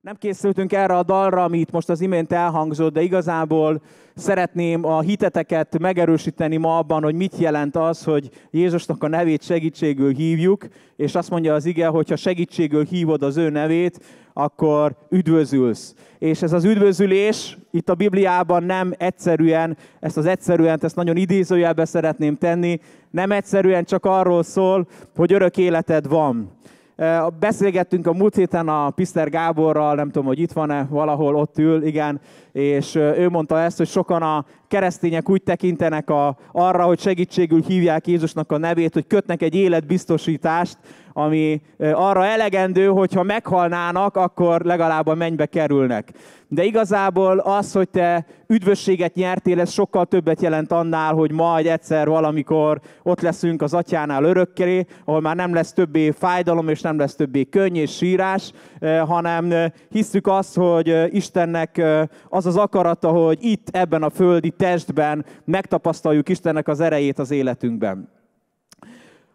Nem készültünk erre a dalra, amit most az imént elhangzott, de igazából szeretném a hiteteket megerősíteni ma abban, hogy mit jelent az, hogy Jézusnak a nevét segítségül hívjuk, és azt mondja az ige, hogy ha segítségül hívod az ő nevét, akkor üdvözülsz. És ez az üdvözülés itt a Bibliában nem egyszerűen, ezt az egyszerűen, ezt nagyon idézőjelbe szeretném tenni, nem egyszerűen csak arról szól, hogy örök életed van Eh, beszélgettünk a múlt héten a Piszter Gáborral, nem tudom, hogy itt van-e, valahol ott ül, igen, és eh, ő mondta ezt, hogy sokan a keresztények úgy tekintenek a, arra, hogy segítségül hívják Jézusnak a nevét, hogy kötnek egy életbiztosítást, ami eh, arra elegendő, hogyha meghalnának, akkor legalább a mennybe kerülnek de igazából az, hogy te üdvösséget nyertél, ez sokkal többet jelent annál, hogy majd egyszer valamikor ott leszünk az atyánál örökké, ahol már nem lesz többé fájdalom, és nem lesz többé könny és sírás, eh, hanem eh, hiszük azt, hogy eh, Istennek az az akarata, hogy itt, ebben a földi testben megtapasztaljuk Istennek az erejét az életünkben.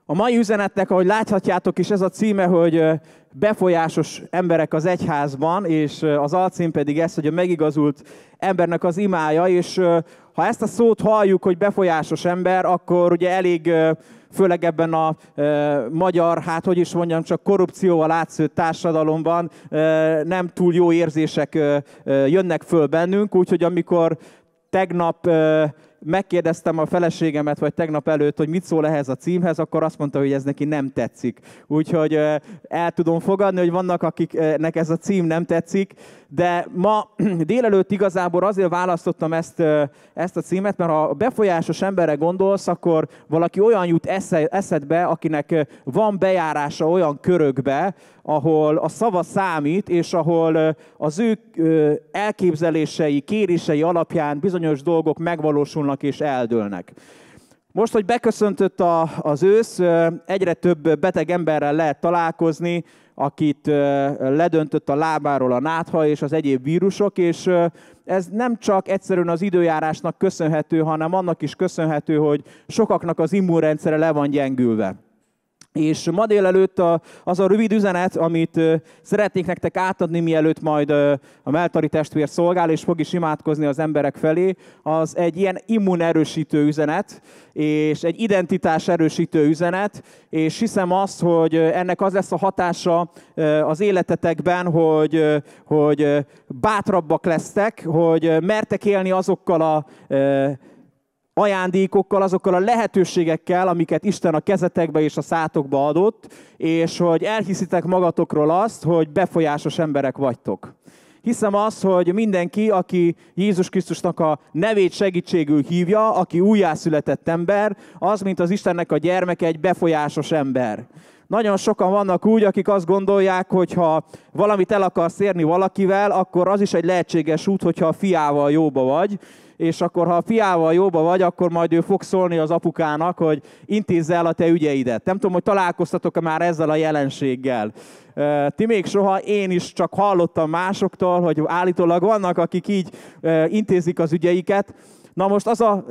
A mai üzenetnek, ahogy láthatjátok is, ez a címe, hogy befolyásos emberek az egyházban, és az alcím pedig ez, hogy a megigazult embernek az imája, és ha ezt a szót halljuk, hogy befolyásos ember, akkor ugye elég főleg ebben a e, magyar, hát hogy is mondjam, csak korrupcióval látszó társadalomban e, nem túl jó érzések e, e, jönnek föl bennünk, úgyhogy amikor tegnap e, megkérdeztem a feleségemet, vagy tegnap előtt, hogy mit szól ehhez a címhez, akkor azt mondta, hogy ez neki nem tetszik. Úgyhogy el tudom fogadni, hogy vannak, akiknek ez a cím nem tetszik, de ma délelőtt igazából azért választottam ezt, ezt a címet, mert ha befolyásos emberre gondolsz, akkor valaki olyan jut eszedbe, akinek van bejárása olyan körökbe, ahol a szava számít, és ahol az ő elképzelései, kérései alapján bizonyos dolgok megvalósulnak megfognak és eldőlnek. Most, hogy beköszöntött a, az ősz, egyre több beteg emberrel lehet találkozni, akit ledöntött a lábáról a nátha és az egyéb vírusok, és ez nem csak egyszerűen az időjárásnak köszönhető, hanem annak is köszönhető, hogy sokaknak az immunrendszere le van gyengülve. És ma délelőtt az a rövid üzenet, amit szeretnék nektek átadni, mielőtt majd a Meltari testvér szolgál, és fog is imádkozni az emberek felé, az egy ilyen immunerősítő üzenet, és egy identitás erősítő üzenet, és hiszem azt, hogy ennek az lesz a hatása az életetekben, hogy, hogy bátrabbak lesztek, hogy mertek élni azokkal a ajándékokkal, azokkal a lehetőségekkel, amiket Isten a kezetekbe és a szátokba adott, és hogy elhiszitek magatokról azt, hogy befolyásos emberek vagytok. Hiszem azt, hogy mindenki, aki Jézus Krisztusnak a nevét segítségül hívja, aki újjászületett ember, az, mint az Istennek a gyermeke, egy befolyásos ember. Nagyon sokan vannak úgy, akik azt gondolják, hogy ha valamit el akarsz érni valakivel, akkor az is egy lehetséges út, hogyha a fiával jóba vagy, és akkor ha a fiával jóba vagy, akkor majd ő fog szólni az apukának, hogy intézze el a te ügyeidet. Nem tudom, hogy találkoztatok-e már ezzel a jelenséggel. Ti még soha, én is csak hallottam másoktól, hogy állítólag vannak, akik így intézik az ügyeiket, Na most az a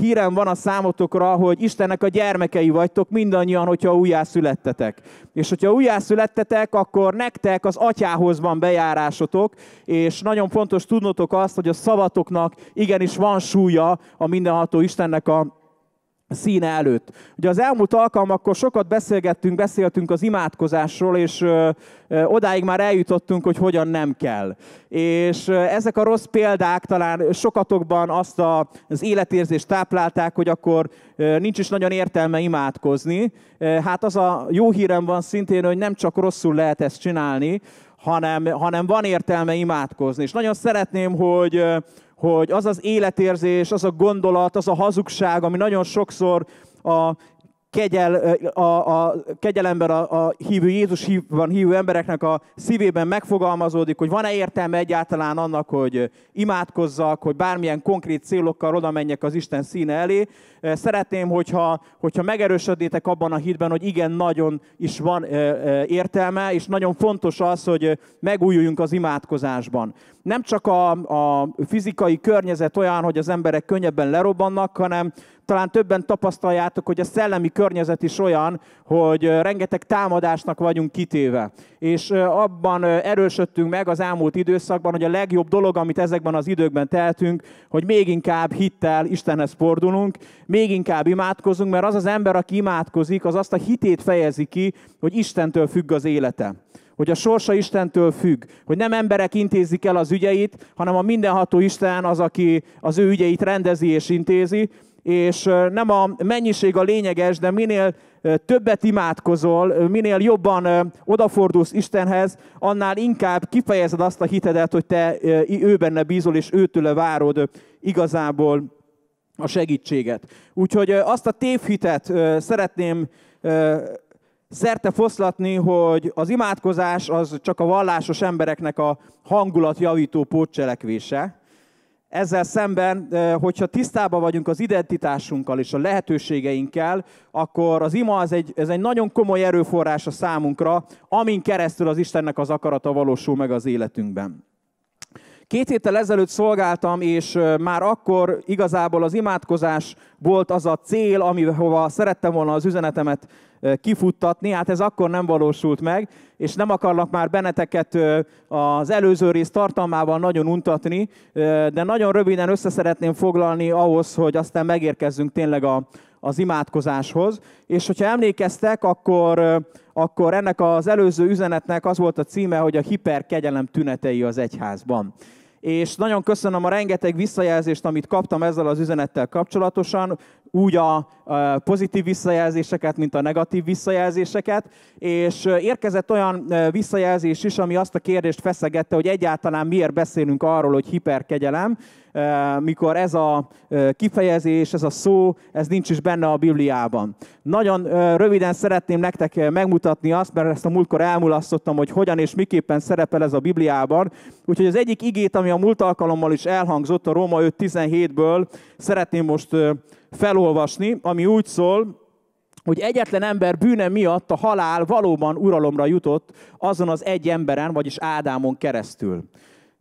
hírem van a számotokra, hogy Istennek a gyermekei vagytok mindannyian, hogyha újjászülettetek. És hogyha újjászülettetek, akkor nektek az atyához van bejárásotok, és nagyon fontos tudnotok azt, hogy a szavatoknak igenis van súlya a mindenható Istennek a színe előtt. Ugye az elmúlt alkalmakkor sokat beszélgettünk, beszéltünk az imádkozásról, és ö, ö, odáig már eljutottunk, hogy hogyan nem kell. És ö, ezek a rossz példák talán sokatokban azt a, az életérzést táplálták, hogy akkor ö, nincs is nagyon értelme imádkozni. E, hát az a jó hírem van szintén, hogy nem csak rosszul lehet ezt csinálni, hanem, hanem van értelme imádkozni. És nagyon szeretném, hogy ö, hogy az az életérzés, az a gondolat, az a hazugság, ami nagyon sokszor a kegyel, a, a kegyelember, a, a hívő Jézus hívban hívő embereknek a szívében megfogalmazódik, hogy van-e értelme egyáltalán annak, hogy imádkozzak, hogy bármilyen konkrét célokkal oda menjek az Isten színe elé. Szeretném, hogyha, hogyha megerősödnétek abban a hitben, hogy igen, nagyon is van értelme, és nagyon fontos az, hogy megújuljunk az imádkozásban. Nem csak a, a fizikai környezet olyan, hogy az emberek könnyebben lerobbannak, hanem, talán többen tapasztaljátok, hogy a szellemi környezet is olyan, hogy rengeteg támadásnak vagyunk kitéve. És abban erősödtünk meg az elmúlt időszakban, hogy a legjobb dolog, amit ezekben az időkben tehetünk, hogy még inkább hittel Istenhez fordulunk, még inkább imádkozunk, mert az az ember, aki imádkozik, az azt a hitét fejezi ki, hogy Istentől függ az élete hogy a sorsa Istentől függ, hogy nem emberek intézik el az ügyeit, hanem a mindenható Isten az, aki az ő ügyeit rendezi és intézi, és nem a mennyiség a lényeges, de minél többet imádkozol, minél jobban odafordulsz Istenhez, annál inkább kifejezed azt a hitedet, hogy te ő benne bízol, és őtől várod igazából a segítséget. Úgyhogy azt a tévhitet szeretném szerte foszlatni, hogy az imádkozás az csak a vallásos embereknek a hangulatjavító pótcselekvése, ezzel szemben, hogyha tisztában vagyunk az identitásunkkal és a lehetőségeinkkel, akkor az ima az egy, ez egy nagyon komoly erőforrás a számunkra, amin keresztül az Istennek az akarata valósul meg az életünkben. Két héttel ezelőtt szolgáltam, és már akkor igazából az imádkozás volt az a cél, amihova szerettem volna az üzenetemet kifuttatni, hát ez akkor nem valósult meg, és nem akarlak már benneteket az előző rész tartalmával nagyon untatni, de nagyon röviden össze szeretném foglalni ahhoz, hogy aztán megérkezzünk tényleg a, az imádkozáshoz. És hogyha emlékeztek, akkor, akkor ennek az előző üzenetnek az volt a címe, hogy a hiperkegyelem tünetei az egyházban és nagyon köszönöm a rengeteg visszajelzést, amit kaptam ezzel az üzenettel kapcsolatosan úgy a pozitív visszajelzéseket, mint a negatív visszajelzéseket, és érkezett olyan visszajelzés is, ami azt a kérdést feszegette, hogy egyáltalán miért beszélünk arról, hogy hiperkegyelem, mikor ez a kifejezés, ez a szó, ez nincs is benne a Bibliában. Nagyon röviden szeretném nektek megmutatni azt, mert ezt a múltkor elmulasztottam, hogy hogyan és miképpen szerepel ez a Bibliában. Úgyhogy az egyik igét, ami a múlt alkalommal is elhangzott, a Róma 5.17-ből szeretném most felolvasni, ami úgy szól, hogy egyetlen ember bűne miatt a halál valóban uralomra jutott azon az egy emberen, vagyis Ádámon keresztül.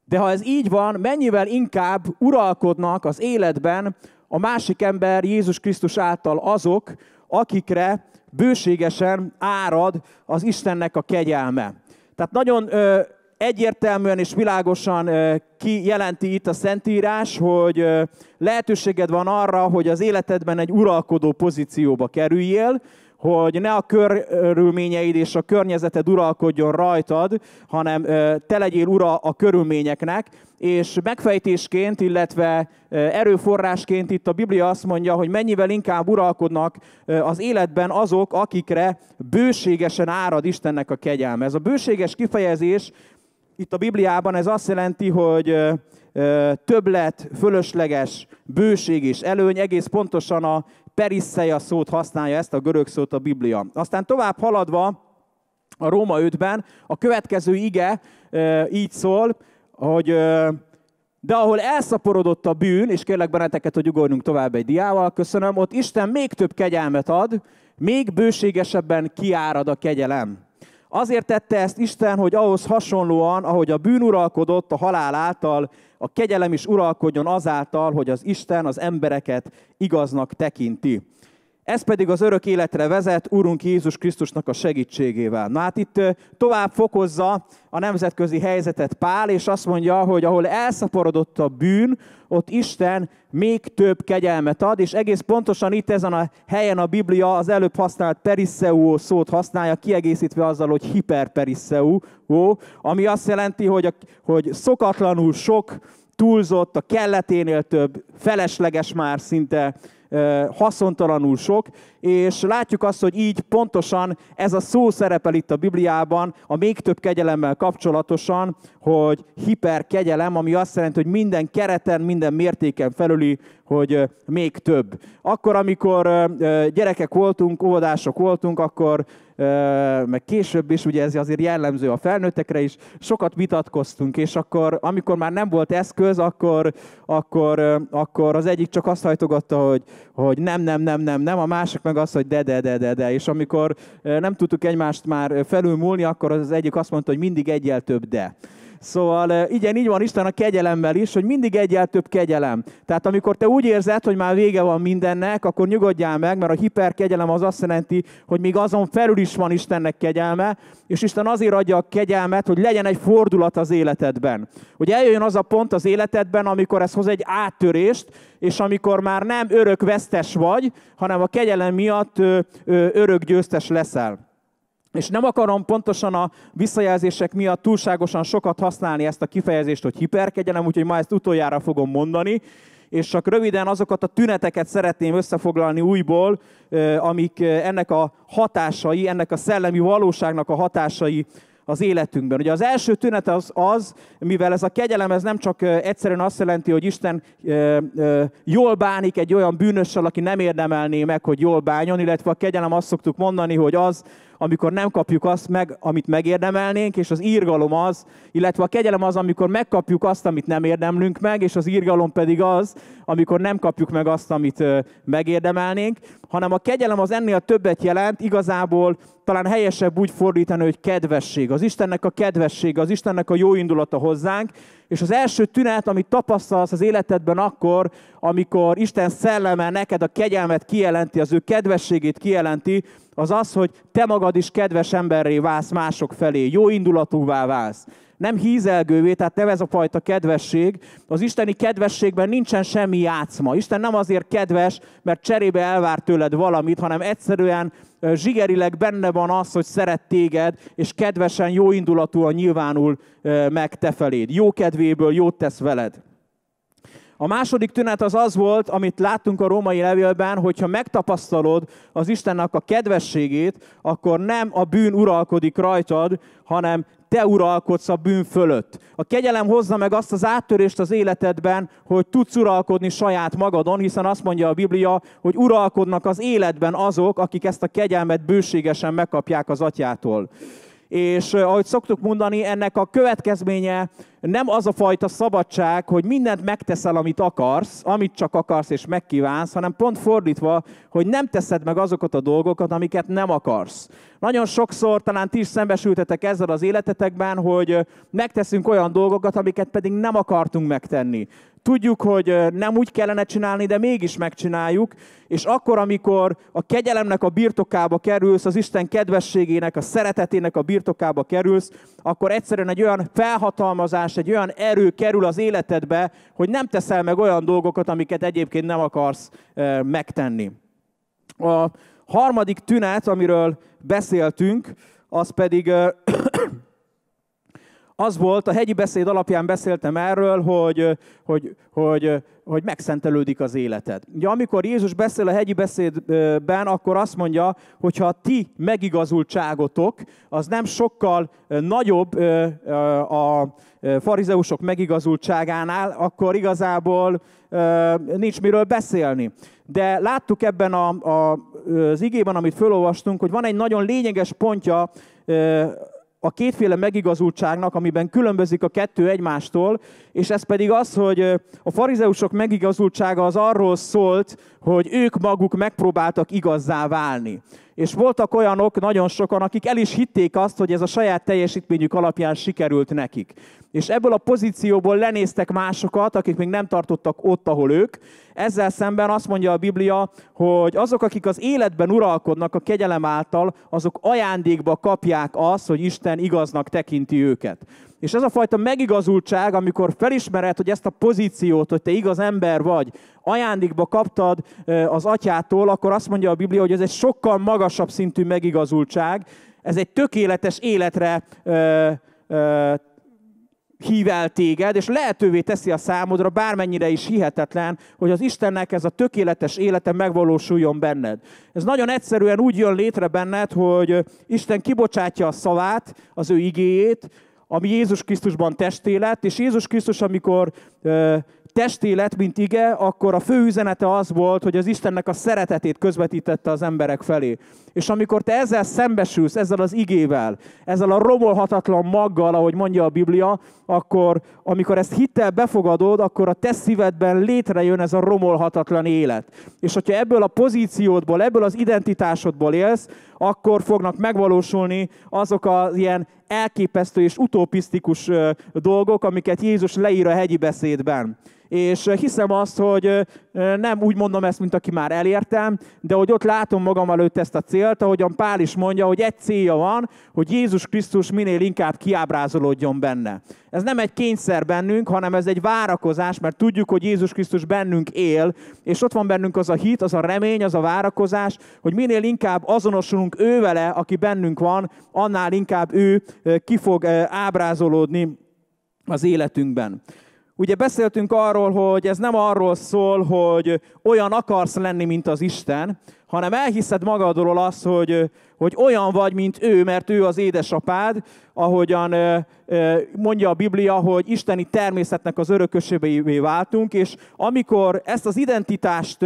De ha ez így van, mennyivel inkább uralkodnak az életben a másik ember Jézus Krisztus által azok, akikre bőségesen árad az Istennek a kegyelme. Tehát nagyon ö, egyértelműen és világosan kijelenti itt a Szentírás, hogy lehetőséged van arra, hogy az életedben egy uralkodó pozícióba kerüljél, hogy ne a körülményeid és a környezeted uralkodjon rajtad, hanem te legyél ura a körülményeknek, és megfejtésként, illetve erőforrásként itt a Biblia azt mondja, hogy mennyivel inkább uralkodnak az életben azok, akikre bőségesen árad Istennek a kegyelme. Ez a bőséges kifejezés itt a Bibliában ez azt jelenti, hogy többlet, fölösleges, bőség és előny, egész pontosan a perisszeja szót használja ezt a görög szót a Biblia. Aztán tovább haladva a Róma 5-ben a következő ige így szól, hogy de ahol elszaporodott a bűn, és kérlek benneteket, hogy ugorjunk tovább egy diával, köszönöm, ott Isten még több kegyelmet ad, még bőségesebben kiárad a kegyelem. Azért tette ezt Isten, hogy ahhoz hasonlóan, ahogy a bűn uralkodott a halál által, a kegyelem is uralkodjon azáltal, hogy az Isten az embereket igaznak tekinti. Ez pedig az örök életre vezet, Úrunk Jézus Krisztusnak a segítségével. Na hát itt tovább fokozza a nemzetközi helyzetet Pál, és azt mondja, hogy ahol elszaporodott a bűn, ott Isten még több kegyelmet ad, és egész pontosan itt ezen a helyen a Biblia az előbb használt periszeú szót használja, kiegészítve azzal, hogy hiperperiszeú, ami azt jelenti, hogy, a, hogy szokatlanul sok, túlzott, a kelleténél több, felesleges már szinte haszontalanul sok, és látjuk azt, hogy így pontosan ez a szó szerepel itt a Bibliában, a még több kegyelemmel kapcsolatosan, hogy hiperkegyelem, ami azt jelenti, hogy minden kereten, minden mértéken felüli, hogy még több. Akkor, amikor gyerekek voltunk, óvodások voltunk, akkor meg később is, ugye ez azért jellemző a felnőttekre is, sokat vitatkoztunk, és akkor, amikor már nem volt eszköz, akkor, akkor, akkor az egyik csak azt hajtogatta, hogy, hogy nem, nem, nem, nem, nem, a másik meg meg az, hogy de, de, de, de, de. És amikor eh, nem tudtuk egymást már felülmúlni, akkor az egyik azt mondta, hogy mindig egyel több de. Szóval igen, így van Isten a kegyelemmel is, hogy mindig egyel több kegyelem. Tehát amikor te úgy érzed, hogy már vége van mindennek, akkor nyugodjál meg, mert a hiperkegyelem az azt jelenti, hogy még azon felül is van Istennek kegyelme, és Isten azért adja a kegyelmet, hogy legyen egy fordulat az életedben. Hogy eljöjjön az a pont az életedben, amikor ez hoz egy áttörést, és amikor már nem örök vesztes vagy, hanem a kegyelem miatt örök győztes leszel. És nem akarom pontosan a visszajelzések miatt túlságosan sokat használni ezt a kifejezést, hogy hiperkegyelem, úgyhogy ma ezt utoljára fogom mondani, és csak röviden azokat a tüneteket szeretném összefoglalni újból, amik ennek a hatásai, ennek a szellemi valóságnak a hatásai az életünkben. Ugye az első tünet az az, mivel ez a kegyelem ez nem csak egyszerűen azt jelenti, hogy Isten jól bánik egy olyan bűnössel, aki nem érdemelné meg, hogy jól bánjon, illetve a kegyelem azt szoktuk mondani, hogy az, amikor nem kapjuk azt meg, amit megérdemelnénk, és az írgalom az, illetve a kegyelem az, amikor megkapjuk azt, amit nem érdemlünk meg, és az írgalom pedig az, amikor nem kapjuk meg azt, amit megérdemelnénk, hanem a kegyelem az ennél többet jelent, igazából talán helyesebb úgy fordítani, hogy kedvesség. Az Istennek a kedvessége, az Istennek a jó indulata hozzánk, és az első tünet, amit tapasztalsz az életedben akkor, amikor Isten szelleme neked a kegyelmet kijelenti, az ő kedvességét kijelenti, az az, hogy te magad is kedves emberré válsz mások felé, jó indulatúvá válsz nem hízelgővé, tehát nem ez a fajta kedvesség. Az isteni kedvességben nincsen semmi játszma. Isten nem azért kedves, mert cserébe elvár tőled valamit, hanem egyszerűen zsigerileg benne van az, hogy szeret téged, és kedvesen, jóindulatúan nyilvánul meg te feléd. Jó kedvéből jót tesz veled. A második tünet az az volt, amit láttunk a római levélben, hogyha megtapasztalod az Istennek a kedvességét, akkor nem a bűn uralkodik rajtad, hanem te uralkodsz a bűn fölött. A kegyelem hozza meg azt az áttörést az életedben, hogy tudsz uralkodni saját magadon, hiszen azt mondja a Biblia, hogy uralkodnak az életben azok, akik ezt a kegyelmet bőségesen megkapják az atyától. És eh, ahogy szoktuk mondani, ennek a következménye nem az a fajta szabadság, hogy mindent megteszel, amit akarsz, amit csak akarsz és megkívánsz, hanem pont fordítva, hogy nem teszed meg azokat a dolgokat, amiket nem akarsz. Nagyon sokszor talán ti is szembesültetek ezzel az életetekben, hogy megteszünk olyan dolgokat, amiket pedig nem akartunk megtenni. Tudjuk, hogy nem úgy kellene csinálni, de mégis megcsináljuk, és akkor, amikor a kegyelemnek a birtokába kerülsz, az Isten kedvességének, a szeretetének a birtokába kerülsz, akkor egyszerűen egy olyan felhatalmazás elvárás, egy olyan erő kerül az életedbe, hogy nem teszel meg olyan dolgokat, amiket egyébként nem akarsz megtenni. A harmadik tünet, amiről beszéltünk, az pedig az volt, a hegyi beszéd alapján beszéltem erről, hogy, hogy, hogy, hogy megszentelődik az életed. Ugye amikor Jézus beszél a hegyi beszédben, akkor azt mondja, hogy ha ti megigazultságotok, az nem sokkal eh, nagyobb eh, eh, a farizeusok megigazultságánál, akkor igazából nincs miről beszélni. De láttuk ebben a, a, az igében, amit felolvastunk, hogy van egy nagyon lényeges pontja a kétféle megigazultságnak, amiben különbözik a kettő egymástól, és ez pedig az, hogy a farizeusok megigazultsága az arról szólt, hogy ők maguk megpróbáltak igazzá válni. És voltak olyanok, nagyon sokan, akik el is hitték azt, hogy ez a saját teljesítményük alapján sikerült nekik. És ebből a pozícióból lenéztek másokat, akik még nem tartottak ott, ahol ők, ezzel szemben azt mondja a Biblia, hogy azok, akik az életben uralkodnak a kegyelem által, azok ajándékba kapják azt, hogy Isten igaznak tekinti őket. És ez a fajta megigazultság, amikor felismered, hogy ezt a pozíciót, hogy te igaz ember vagy, ajándékba kaptad az atyától, akkor azt mondja a Biblia, hogy ez egy sokkal magasabb szintű megigazultság, ez egy tökéletes életre hív el téged, és lehetővé teszi a számodra, bármennyire is hihetetlen, hogy az Istennek ez a tökéletes élete megvalósuljon benned. Ez nagyon egyszerűen úgy jön létre benned, hogy Isten kibocsátja a szavát, az ő igéjét, ami Jézus Krisztusban testé lett, és Jézus Krisztus, amikor ö, testé lett, mint ige, akkor a fő üzenete az volt, hogy az Istennek a szeretetét közvetítette az emberek felé. És amikor te ezzel szembesülsz, ezzel az igével, ezzel a romolhatatlan maggal, ahogy mondja a Biblia, akkor amikor ezt hittel befogadod, akkor a te szívedben létrejön ez a romolhatatlan élet. És hogyha ebből a pozíciódból, ebből az identitásodból élsz, akkor fognak megvalósulni azok az ilyen elképesztő és utopisztikus dolgok, amiket Jézus leír a hegyi beszédben. És hiszem azt, hogy nem úgy mondom ezt, mint aki már elértem, de hogy ott látom magam előtt ezt a célt, célt, ahogyan Pál is mondja, hogy egy célja van, hogy Jézus Krisztus minél inkább kiábrázolódjon benne. Ez nem egy kényszer bennünk, hanem ez egy várakozás, mert tudjuk, hogy Jézus Krisztus bennünk él, és ott van bennünk az a hit, az a remény, az a várakozás, hogy minél inkább azonosulunk ővele, aki bennünk van, annál inkább ő ki fog ábrázolódni az életünkben. Ugye beszéltünk arról, hogy ez nem arról szól, hogy olyan akarsz lenni, mint az Isten, hanem elhiszed magadról azt, hogy, hogy olyan vagy, mint ő, mert ő az édesapád, ahogyan mondja a Biblia, hogy isteni természetnek az örökösébe váltunk, és amikor ezt az identitást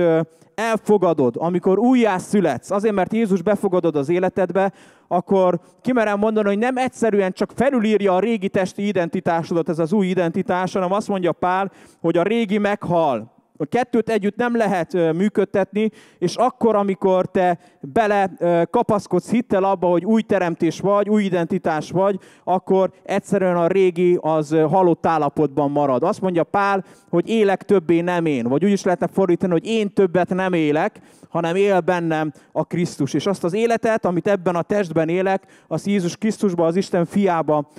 elfogadod, amikor újjá születsz, azért mert Jézus befogadod az életedbe, akkor kimerem mondani, hogy nem egyszerűen csak felülírja a régi testi identitásodat ez az új identitás, hanem azt mondja Pál, hogy a régi meghal, a kettőt együtt nem lehet működtetni, és akkor, amikor te bele kapaszkodsz hittel abba, hogy új teremtés vagy, új identitás vagy, akkor egyszerűen a régi az halott állapotban marad. Azt mondja Pál, hogy élek többé nem én, vagy úgy is lehetne fordítani, hogy én többet nem élek, hanem él bennem a Krisztus. És azt az életet, amit ebben a testben élek, az Jézus Krisztusban, az Isten fiába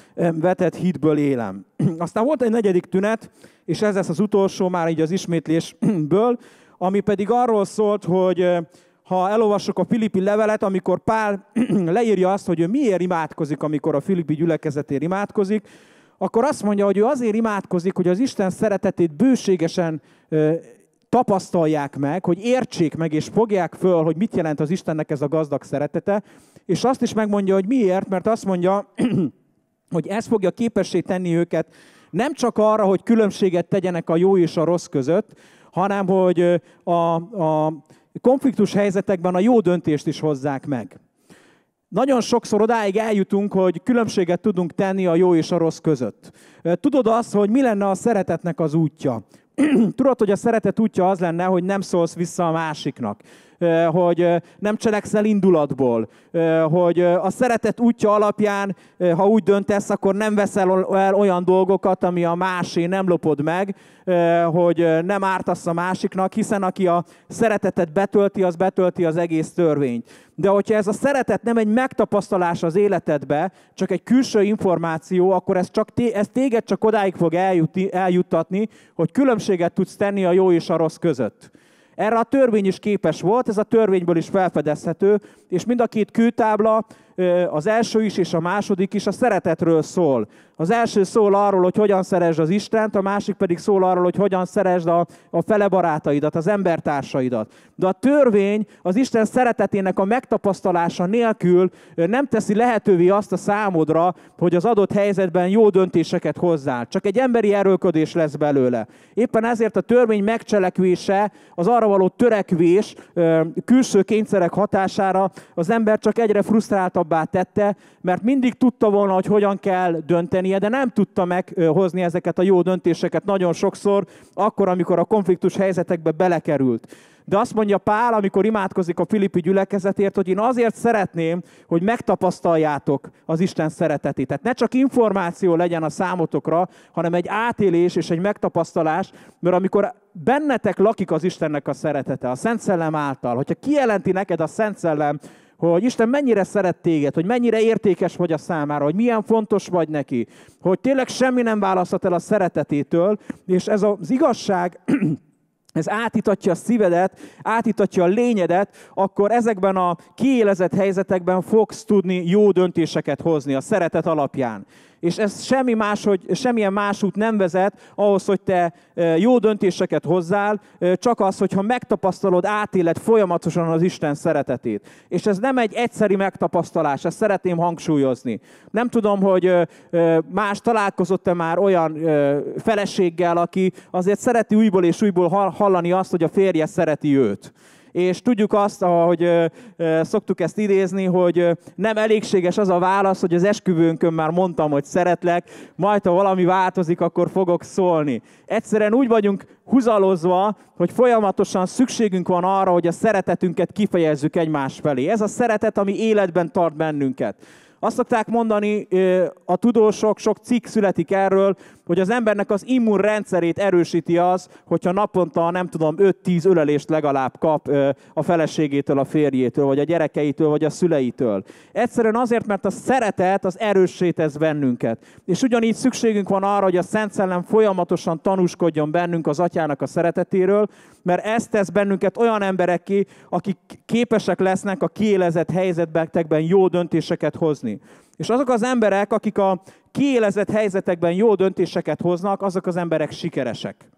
vetett hitből élem. Aztán volt egy negyedik tünet, és ez lesz az utolsó már így az ismétlésből, ami pedig arról szólt, hogy ha elolvassuk a Filippi levelet, amikor Pál leírja azt, hogy ő miért imádkozik, amikor a Filippi gyülekezetért imádkozik, akkor azt mondja, hogy ő azért imádkozik, hogy az Isten szeretetét bőségesen tapasztalják meg, hogy értsék meg és fogják föl, hogy mit jelent az Istennek ez a gazdag szeretete, és azt is megmondja, hogy miért, mert azt mondja, hogy ez fogja képessé tenni őket nem csak arra, hogy különbséget tegyenek a jó és a rossz között, hanem hogy a, a konfliktus helyzetekben a jó döntést is hozzák meg. Nagyon sokszor odáig eljutunk, hogy különbséget tudunk tenni a jó és a rossz között. Tudod azt, hogy mi lenne a szeretetnek az útja? Tudod, hogy a szeretet útja az lenne, hogy nem szólsz vissza a másiknak hogy nem cselekszel indulatból, hogy a szeretet útja alapján, ha úgy döntesz, akkor nem veszel el olyan dolgokat, ami a másé, nem lopod meg, hogy nem ártasz a másiknak, hiszen aki a szeretetet betölti, az betölti az egész törvényt. De hogyha ez a szeretet nem egy megtapasztalás az életedbe, csak egy külső információ, akkor ez, csak té- ez téged csak odáig fog eljutni, eljuttatni, hogy különbséget tudsz tenni a jó és a rossz között. Erre a törvény is képes volt, ez a törvényből is felfedezhető, és mind a két kőtábla, az első is és a második is a szeretetről szól. Az első szól arról, hogy hogyan szeresd az Istent, a másik pedig szól arról, hogy hogyan szeresd a, a fele barátaidat, az embertársaidat. De a törvény az Isten szeretetének a megtapasztalása nélkül nem teszi lehetővé azt a számodra, hogy az adott helyzetben jó döntéseket hozzál. Csak egy emberi erőködés lesz belőle. Éppen ezért a törvény megcselekvése, az arra való törekvés külső kényszerek hatására az ember csak egyre frusztráltabbá tette, mert mindig tudta volna, hogy hogyan kell dönteni, küzdenie, de nem tudta meghozni ezeket a jó döntéseket nagyon sokszor, akkor, amikor a konfliktus helyzetekbe belekerült. De azt mondja Pál, amikor imádkozik a Filippi gyülekezetért, hogy én azért szeretném, hogy megtapasztaljátok az Isten szeretetét. Tehát ne csak információ legyen a számotokra, hanem egy átélés és egy megtapasztalás, mert amikor bennetek lakik az Istennek a szeretete, a Szent Szellem által, hogyha kijelenti neked a Szent Szellem, hogy Isten mennyire szeret téged, hogy mennyire értékes vagy a számára, hogy milyen fontos vagy neki, hogy tényleg semmi nem választhat el a szeretetétől, és ez az igazság, ez átítatja a szívedet, átítatja a lényedet, akkor ezekben a kiélezett helyzetekben fogsz tudni jó döntéseket hozni a szeretet alapján. És ez semmi más, hogy, semmilyen más út nem vezet ahhoz, hogy te jó döntéseket hozzál, csak az, hogyha megtapasztalod, átéled folyamatosan az Isten szeretetét. És ez nem egy egyszeri megtapasztalás, ezt szeretném hangsúlyozni. Nem tudom, hogy más találkozott-e már olyan feleséggel, aki azért szereti újból és újból hallani azt, hogy a férje szereti őt. És tudjuk azt, ahogy szoktuk ezt idézni, hogy nem elégséges az a válasz, hogy az esküvőnkön már mondtam, hogy szeretlek, majd ha valami változik, akkor fogok szólni. Egyszerűen úgy vagyunk huzalozva, hogy folyamatosan szükségünk van arra, hogy a szeretetünket kifejezzük egymás felé. Ez a szeretet, ami életben tart bennünket. Azt szokták mondani a tudósok, sok cikk születik erről, hogy az embernek az immunrendszerét erősíti az, hogyha naponta nem tudom, 5-10 ölelést legalább kap a feleségétől, a férjétől, vagy a gyerekeitől, vagy a szüleitől. Egyszerűen azért, mert a szeretet az erőssé tesz bennünket. És ugyanígy szükségünk van arra, hogy a Szent Szellem folyamatosan tanúskodjon bennünk az Atyának a szeretetéről, mert ez tesz bennünket olyan ki, akik képesek lesznek a kiélezett helyzetben jó döntéseket hozni. És azok az emberek, akik a kiélezett helyzetekben jó döntéseket hoznak, azok az emberek sikeresek.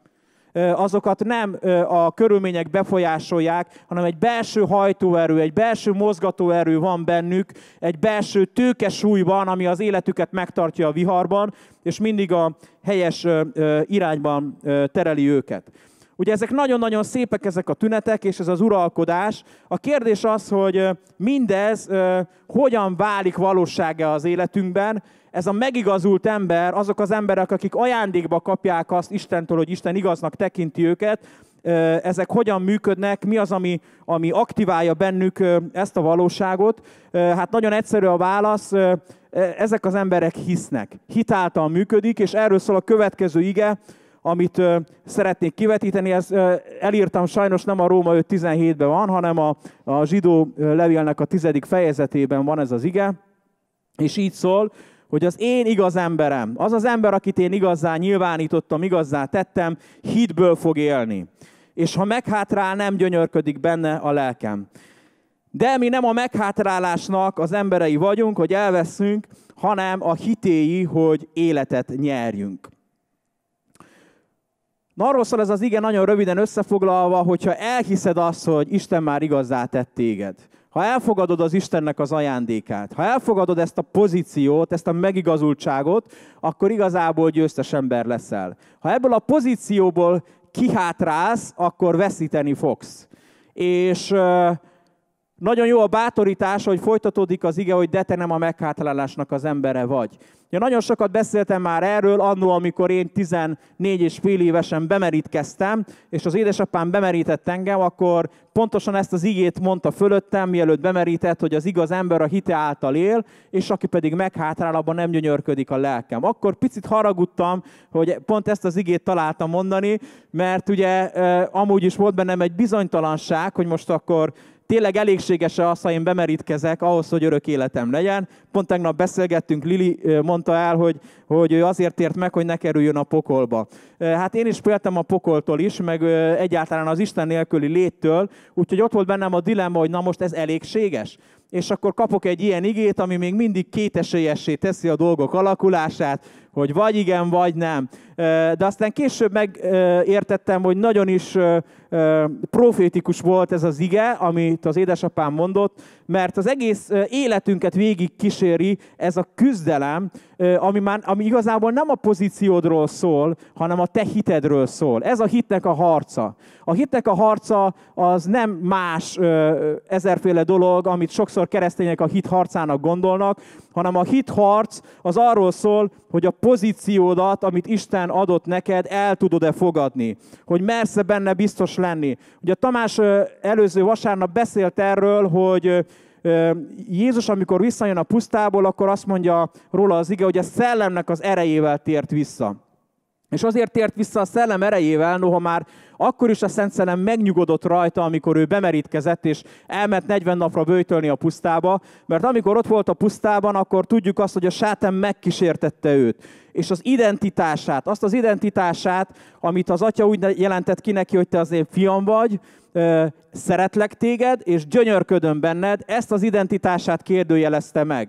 Azokat nem a körülmények befolyásolják, hanem egy belső hajtóerő, egy belső mozgatóerő van bennük, egy belső tőkesúly van, ami az életüket megtartja a viharban, és mindig a helyes irányban tereli őket. Ugye ezek nagyon-nagyon szépek ezek a tünetek, és ez az uralkodás. A kérdés az, hogy mindez hogyan válik valósága az életünkben. Ez a megigazult ember, azok az emberek, akik ajándékba kapják azt Istentől, hogy Isten igaznak tekinti őket, ezek hogyan működnek, mi az, ami, ami aktiválja bennük ezt a valóságot. Hát nagyon egyszerű a válasz, e, ezek az emberek hisznek. Hitáltal működik, és erről szól a következő ige, amit szeretnék kivetíteni, ez elírtam sajnos nem a Róma 5.17-ben van, hanem a, a zsidó levélnek a tizedik fejezetében van ez az ige, és így szól, hogy az én igaz emberem, az az ember, akit én igazán nyilvánítottam, igazán tettem, hitből fog élni. És ha meghátrál, nem gyönyörködik benne a lelkem. De mi nem a meghátrálásnak az emberei vagyunk, hogy elveszünk, hanem a hitéi, hogy életet nyerjünk. Na, arról szól ez az igen nagyon röviden összefoglalva, hogyha elhiszed azt, hogy Isten már igazá tett téged, ha elfogadod az Istennek az ajándékát, ha elfogadod ezt a pozíciót, ezt a megigazultságot, akkor igazából győztes ember leszel. Ha ebből a pozícióból kihátrálsz, akkor veszíteni fogsz. És nagyon jó a bátorítás, hogy folytatódik az ige, hogy de te nem a meghátrálásnak az embere vagy. Ja, nagyon sokat beszéltem már erről, annó, amikor én 14 és fél évesen bemerítkeztem, és az édesapám bemerített engem, akkor pontosan ezt az igét mondta fölöttem, mielőtt bemerített, hogy az igaz ember a hite által él, és aki pedig meghátrál, abban nem gyönyörködik a lelkem. Akkor picit haragudtam, hogy pont ezt az igét találtam mondani, mert ugye amúgy is volt bennem egy bizonytalanság, hogy most akkor tényleg elégséges-e az, ha én bemerítkezek ahhoz, hogy örök életem legyen. Pont tegnap beszélgettünk, Lili mondta el, hogy, hogy ő azért ért meg, hogy ne kerüljön a pokolba. Hát én is féltem a pokoltól is, meg egyáltalán az Isten nélküli léttől, úgyhogy ott volt bennem a dilemma, hogy na most ez elégséges és akkor kapok egy ilyen igét, ami még mindig kétesélyessé teszi a dolgok alakulását, hogy vagy igen, vagy nem. De aztán később megértettem, hogy nagyon is profétikus volt ez az ige, amit az édesapám mondott, mert az egész életünket végig kíséri ez a küzdelem, ami, már, ami igazából nem a pozíciódról szól, hanem a te hitedről szól. Ez a hitnek a harca. A hitnek a harca az nem más ezerféle dolog, amit sokszor keresztények a hit harcának gondolnak, hanem a hitharc az arról szól, hogy a pozíciódat, amit Isten adott neked, el tudod-e fogadni. Hogy mersz benne biztos lenni. Ugye Tamás előző vasárnap beszélt erről, hogy Jézus, amikor visszajön a pusztából, akkor azt mondja róla az ige, hogy a szellemnek az erejével tért vissza. És azért tért vissza a szellem erejével, noha már akkor is a Szent Szellem megnyugodott rajta, amikor ő bemerítkezett, és elment 40 napra bőjtölni a pusztába, mert amikor ott volt a pusztában, akkor tudjuk azt, hogy a sátán megkísértette őt. És az identitását, azt az identitását, amit az atya úgy jelentett ki neki, hogy te az én fiam vagy, szeretlek téged, és gyönyörködöm benned, ezt az identitását kérdőjelezte meg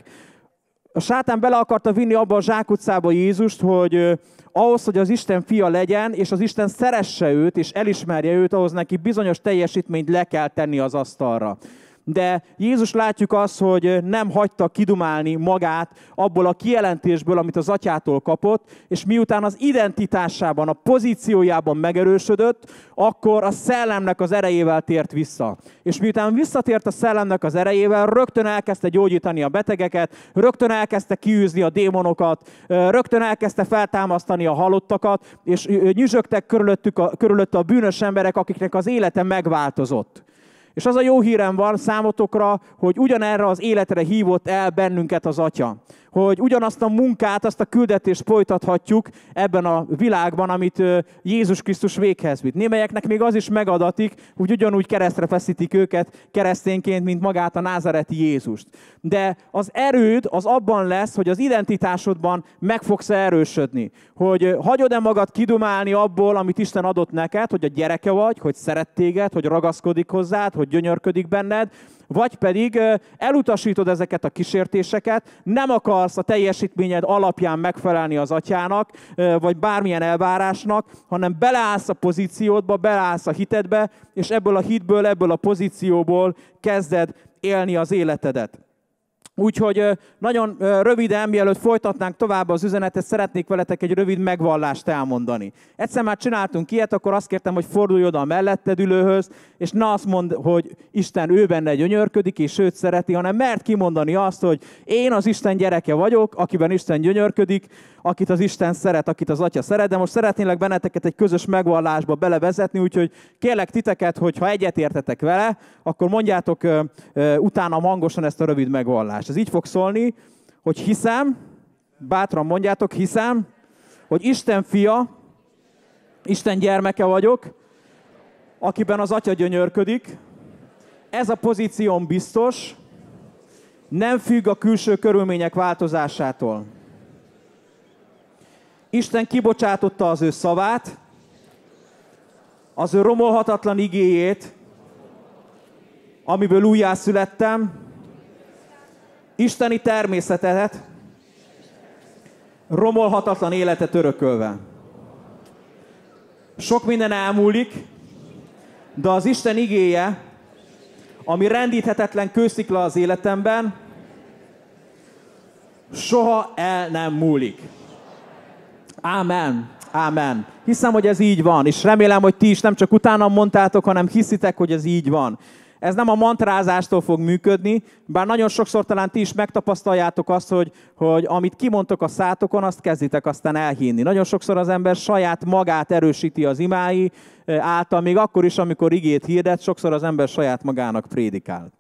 a sátán bele akarta vinni abba a zsákutcába Jézust, hogy ahhoz, hogy az Isten fia legyen, és az Isten szeresse őt, és elismerje őt, ahhoz neki bizonyos teljesítményt le kell tenni az asztalra de Jézus látjuk azt, hogy nem hagyta kidumálni magát abból a kijelentésből, amit az atyától kapott, és miután az identitásában, a pozíciójában megerősödött, akkor a szellemnek az erejével tért vissza. És miután visszatért a szellemnek az erejével, rögtön elkezdte gyógyítani a betegeket, rögtön elkezdte kiűzni a démonokat, rögtön elkezdte feltámasztani a halottakat, és nyüzsögtek körülöttük a, körülött a bűnös emberek, akiknek az élete megváltozott. És az a jó hírem van számotokra, hogy ugyanerre az életre hívott el bennünket az Atya hogy ugyanazt a munkát, azt a küldetést folytathatjuk ebben a világban, amit Jézus Krisztus véghez vitt. Némelyeknek még az is megadatik, hogy ugyanúgy keresztre feszítik őket keresztényként, mint magát a názareti Jézust. De az erőd az abban lesz, hogy az identitásodban meg fogsz erősödni. Hogy hagyod-e magad kidumálni abból, amit Isten adott neked, hogy a gyereke vagy, hogy szeret téged, hogy ragaszkodik hozzád, hogy gyönyörködik benned, vagy pedig elutasítod ezeket a kísértéseket, nem akarsz a teljesítményed alapján megfelelni az atyának, vagy bármilyen elvárásnak, hanem beleállsz a pozíciódba, beleállsz a hitedbe, és ebből a hitből, ebből a pozícióból kezded élni az életedet. Úgyhogy nagyon röviden, mielőtt folytatnánk tovább az üzenetet, szeretnék veletek egy rövid megvallást elmondani. Egyszer már csináltunk ilyet, akkor azt kértem, hogy fordulj oda a melletted ülőhöz, és ne azt mondd, hogy Isten ő benne gyönyörködik, és őt szereti, hanem mert kimondani azt, hogy én az Isten gyereke vagyok, akiben Isten gyönyörködik, akit az Isten szeret, akit az Atya szeret, de most szeretnélek benneteket egy közös megvallásba belevezetni, úgyhogy kérlek titeket, hogy ha egyetértetek vele, akkor mondjátok utána hangosan ezt a rövid megvallást tanítást. Ez így fog szólni, hogy hiszem, bátran mondjátok, hiszem, hogy Isten fia, Isten gyermeke vagyok, akiben az atya gyönyörködik. Ez a pozícióm biztos, nem függ a külső körülmények változásától. Isten kibocsátotta az ő szavát, az ő romolhatatlan igéjét, amiből újjászülettem, Isteni természetedet, romolhatatlan életet örökölve. Sok minden elmúlik, de az Isten igéje, ami rendíthetetlen kőszikla az életemben, soha el nem múlik. Ámen. Ámen. Hiszem, hogy ez így van, és remélem, hogy ti is nem csak utána mondtátok, hanem hiszitek, hogy ez így van. Ez nem a mantrázástól fog működni, bár nagyon sokszor talán ti is megtapasztaljátok azt, hogy, hogy amit kimondtok a szátokon, azt kezditek aztán elhinni. Nagyon sokszor az ember saját magát erősíti az imái eh, által, még akkor is, amikor igét hirdet, sokszor az ember saját magának prédikál.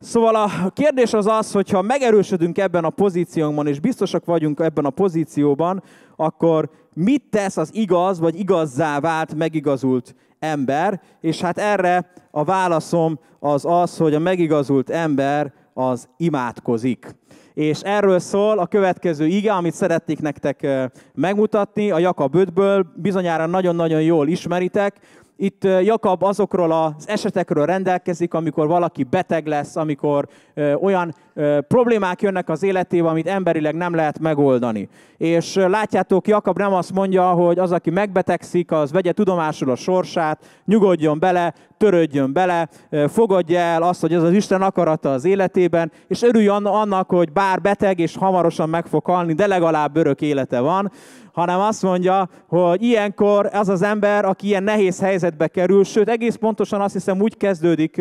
Szóval a kérdés az az, hogy ha megerősödünk ebben a pozíciónkban, és biztosak vagyunk ebben a pozícióban, akkor mit tesz az igaz vagy igazzá vált, megigazult ember, és hát erre a válaszom az az, hogy a megigazult ember az imádkozik. És erről szól a következő ige, amit szeretnék nektek megmutatni, a Jakab 5-ből, bizonyára nagyon-nagyon jól ismeritek. Itt Jakab azokról az esetekről rendelkezik, amikor valaki beteg lesz, amikor olyan problémák jönnek az életébe, amit emberileg nem lehet megoldani. És látjátok, Jakab nem azt mondja, hogy az, aki megbetegszik, az vegye tudomásul a sorsát, nyugodjon bele, törődjön bele, fogadja el azt, hogy ez az Isten akarata az életében, és örülj annak, hogy bár beteg és hamarosan meg fog halni, de legalább örök élete van, hanem azt mondja, hogy ilyenkor az az ember, aki ilyen nehéz helyzetbe kerül, sőt egész pontosan azt hiszem úgy kezdődik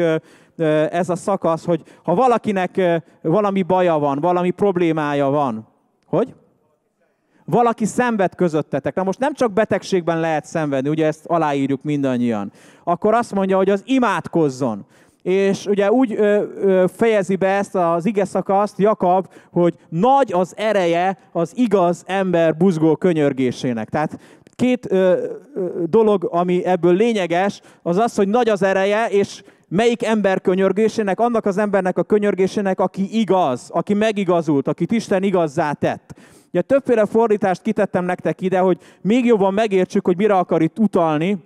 ez a szakasz, hogy ha valakinek valami baja van, valami problémája van, hogy? Valaki szenved közöttetek. Na most nem csak betegségben lehet szenvedni, ugye ezt aláírjuk mindannyian. Akkor azt mondja, hogy az imádkozzon. És ugye úgy ö, ö, fejezi be ezt az ige szakaszt Jakab, hogy nagy az ereje az igaz ember buzgó könyörgésének. Tehát két ö, ö, dolog, ami ebből lényeges, az az, hogy nagy az ereje, és melyik ember könyörgésének? Annak az embernek a könyörgésének, aki igaz, aki megigazult, aki Isten igazzá tett. Ugye többféle fordítást kitettem nektek ide, hogy még jobban megértsük, hogy mire akar itt utalni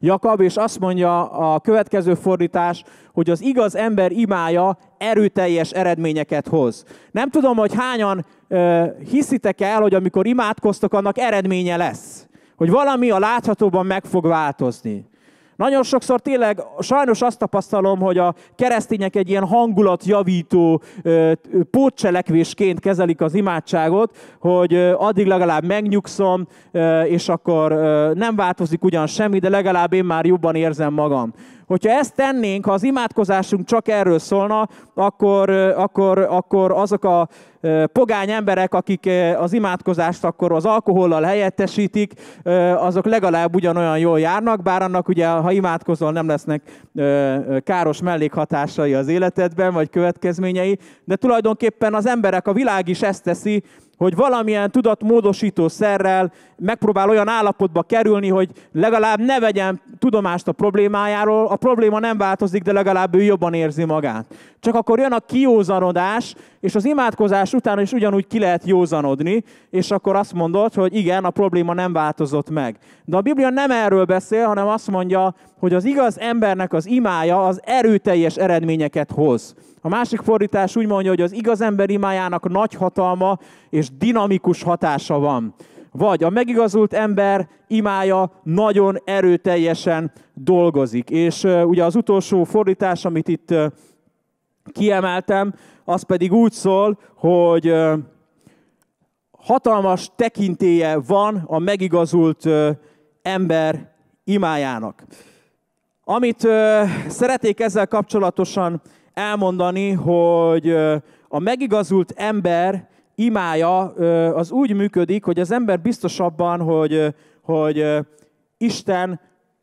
Jakab, és azt mondja a következő fordítás, hogy az igaz ember imája erőteljes eredményeket hoz. Nem tudom, hogy hányan hiszitek el, hogy amikor imádkoztok, annak eredménye lesz. Hogy valami a láthatóban meg fog változni. Nagyon sokszor tényleg sajnos azt tapasztalom, hogy a keresztények egy ilyen hangulatjavító pótcselekvésként kezelik az imádságot, hogy addig legalább megnyugszom, és akkor nem változik ugyan semmi, de legalább én már jobban érzem magam. Hogyha ezt tennénk, ha az imádkozásunk csak erről szólna, akkor, akkor, akkor azok a pogány emberek, akik az imádkozást akkor az alkohollal helyettesítik, azok legalább ugyanolyan jól járnak, bár annak ugye, ha imádkozol, nem lesznek káros mellékhatásai az életedben, vagy következményei, de tulajdonképpen az emberek, a világ is ezt teszi, hogy valamilyen tudatmódosító szerrel megpróbál olyan állapotba kerülni, hogy legalább ne vegyen tudomást a problémájáról, a probléma nem változik, de legalább ő jobban érzi magát csak akkor jön a kiózanodás, és az imádkozás után is ugyanúgy ki lehet józanodni, és akkor azt mondod, hogy igen, a probléma nem változott meg. De a Biblia nem erről beszél, hanem azt mondja, hogy az igaz embernek az imája az erőteljes eredményeket hoz. A másik fordítás úgy mondja, hogy az igaz ember imájának nagy hatalma és dinamikus hatása van. Vagy a megigazult ember imája nagyon erőteljesen dolgozik. És ugye az utolsó fordítás, amit itt kiemeltem, az pedig úgy szól, hogy hatalmas tekintéje van a megigazult ember imájának. Amit szeretnék ezzel kapcsolatosan elmondani, hogy a megigazult ember imája az úgy működik, hogy az ember biztos abban, hogy, hogy Isten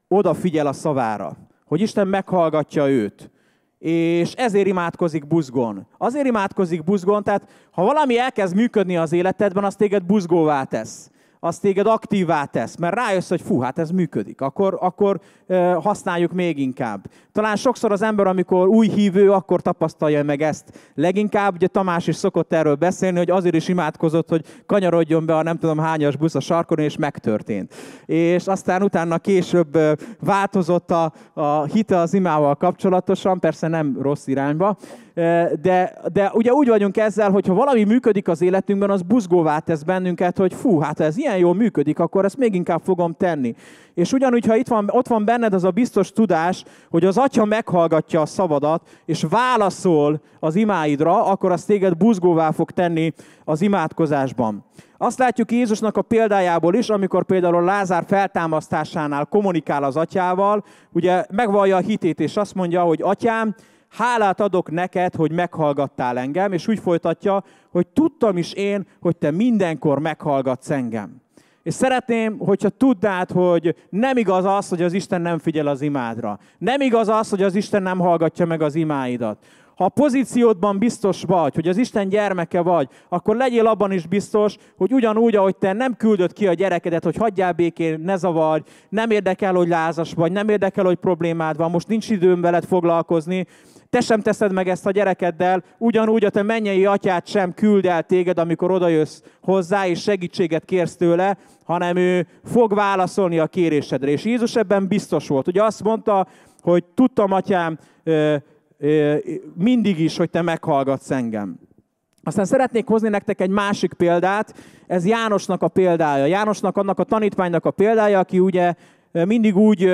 odafigyel a szavára, hogy Isten meghallgatja őt, és ezért imádkozik buzgón. Azért imádkozik buzgón, tehát ha valami elkezd működni az életedben, az téged buzgóvá tesz az téged aktívá tesz, mert rájössz, hogy fú, hát ez működik, akkor, akkor e, használjuk még inkább. Talán sokszor az ember, amikor új hívő, akkor tapasztalja meg ezt. Leginkább, ugye Tamás is szokott erről beszélni, hogy azért is imádkozott, hogy kanyarodjon be a nem tudom hányas busz a sarkon, és megtörtént. És aztán utána később változott a, a hite az imával kapcsolatosan, persze nem rossz irányba, de, de ugye úgy vagyunk ezzel, hogy ha valami működik az életünkben, az buzgóvá tesz bennünket, hogy fú, hát ha ez ilyen jól működik, akkor ezt még inkább fogom tenni. És ugyanúgy, ha itt van, ott van benned az a biztos tudás, hogy az Atya meghallgatja a szavadat, és válaszol az imáidra, akkor az téged buzgóvá fog tenni az imádkozásban. Azt látjuk Jézusnak a példájából is, amikor például Lázár feltámasztásánál kommunikál az atyával, ugye megvallja a hitét, és azt mondja, hogy atyám, hálát adok neked, hogy meghallgattál engem, és úgy folytatja, hogy tudtam is én, hogy te mindenkor meghallgatsz engem. És szeretném, hogyha tudnád, hogy nem igaz az, hogy az Isten nem figyel az imádra. Nem igaz az, hogy az Isten nem hallgatja meg az imáidat. Ha a pozíciódban biztos vagy, hogy az Isten gyermeke vagy, akkor legyél abban is biztos, hogy ugyanúgy, ahogy te nem küldöd ki a gyerekedet, hogy hagyjál békén, ne zavarj, nem érdekel, hogy lázas vagy, nem érdekel, hogy problémád van, most nincs időm veled foglalkozni, te sem teszed meg ezt a gyerekeddel, ugyanúgy a te mennyei atyát sem küld el téged, amikor odajössz hozzá, és segítséget kérsz tőle, hanem ő fog válaszolni a kérésedre. És Jézus ebben biztos volt. Ugye azt mondta, hogy tudtam, atyám, mindig is, hogy te meghallgatsz engem. Aztán szeretnék hozni nektek egy másik példát, ez Jánosnak a példája. Jánosnak annak a tanítványnak a példája, aki ugye mindig úgy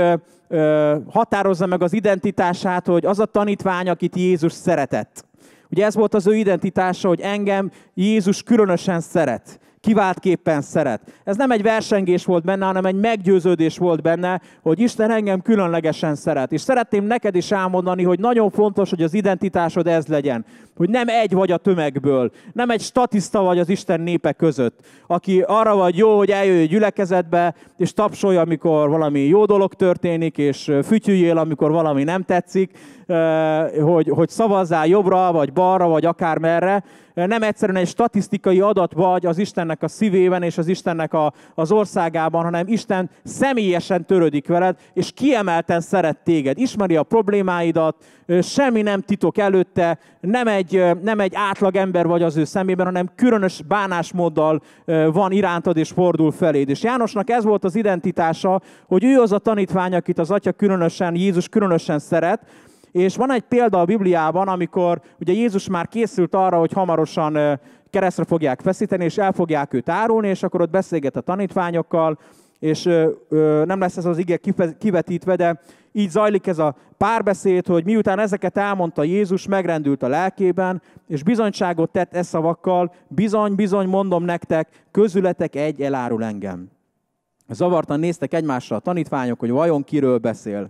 határozza meg az identitását, hogy az a tanítvány, akit Jézus szeretett. Ugye ez volt az ő identitása, hogy engem Jézus különösen szeret kiváltképpen szeret. Ez nem egy versengés volt benne, hanem egy meggyőződés volt benne, hogy Isten engem különlegesen szeret. És szeretném neked is elmondani, hogy nagyon fontos, hogy az identitásod ez legyen. Hogy nem egy vagy a tömegből, nem egy statiszta vagy az Isten népe között, aki arra vagy jó, hogy eljöjj gyülekezetbe, és tapsolja, amikor valami jó dolog történik, és fütyüljél, amikor valami nem tetszik, Eh, hogy, hogy szavazzál jobbra, vagy balra, vagy akármerre. Eh, nem egyszerűen egy statisztikai adat vagy az Istennek a szívében és az Istennek a, az országában, hanem Isten személyesen törődik veled, és kiemelten szeret téged. Ismeri a problémáidat, eh, semmi nem titok előtte, nem egy, nem egy átlag ember vagy az ő szemében, hanem különös bánásmóddal van irántad és fordul feléd. És Jánosnak ez volt az identitása, hogy ő az a tanítvány, akit az Atya különösen, Jézus különösen szeret, és van egy példa a Bibliában, amikor ugye Jézus már készült arra, hogy hamarosan keresztre fogják feszíteni, és el fogják őt árulni, és akkor ott beszélget a tanítványokkal, és nem lesz ez az ige kivetítve, de így zajlik ez a párbeszéd, hogy miután ezeket elmondta Jézus, megrendült a lelkében, és bizonyságot tett e szavakkal, bizony, bizony, mondom nektek, közületek egy elárul engem. Zavartan néztek egymásra a tanítványok, hogy vajon kiről beszél.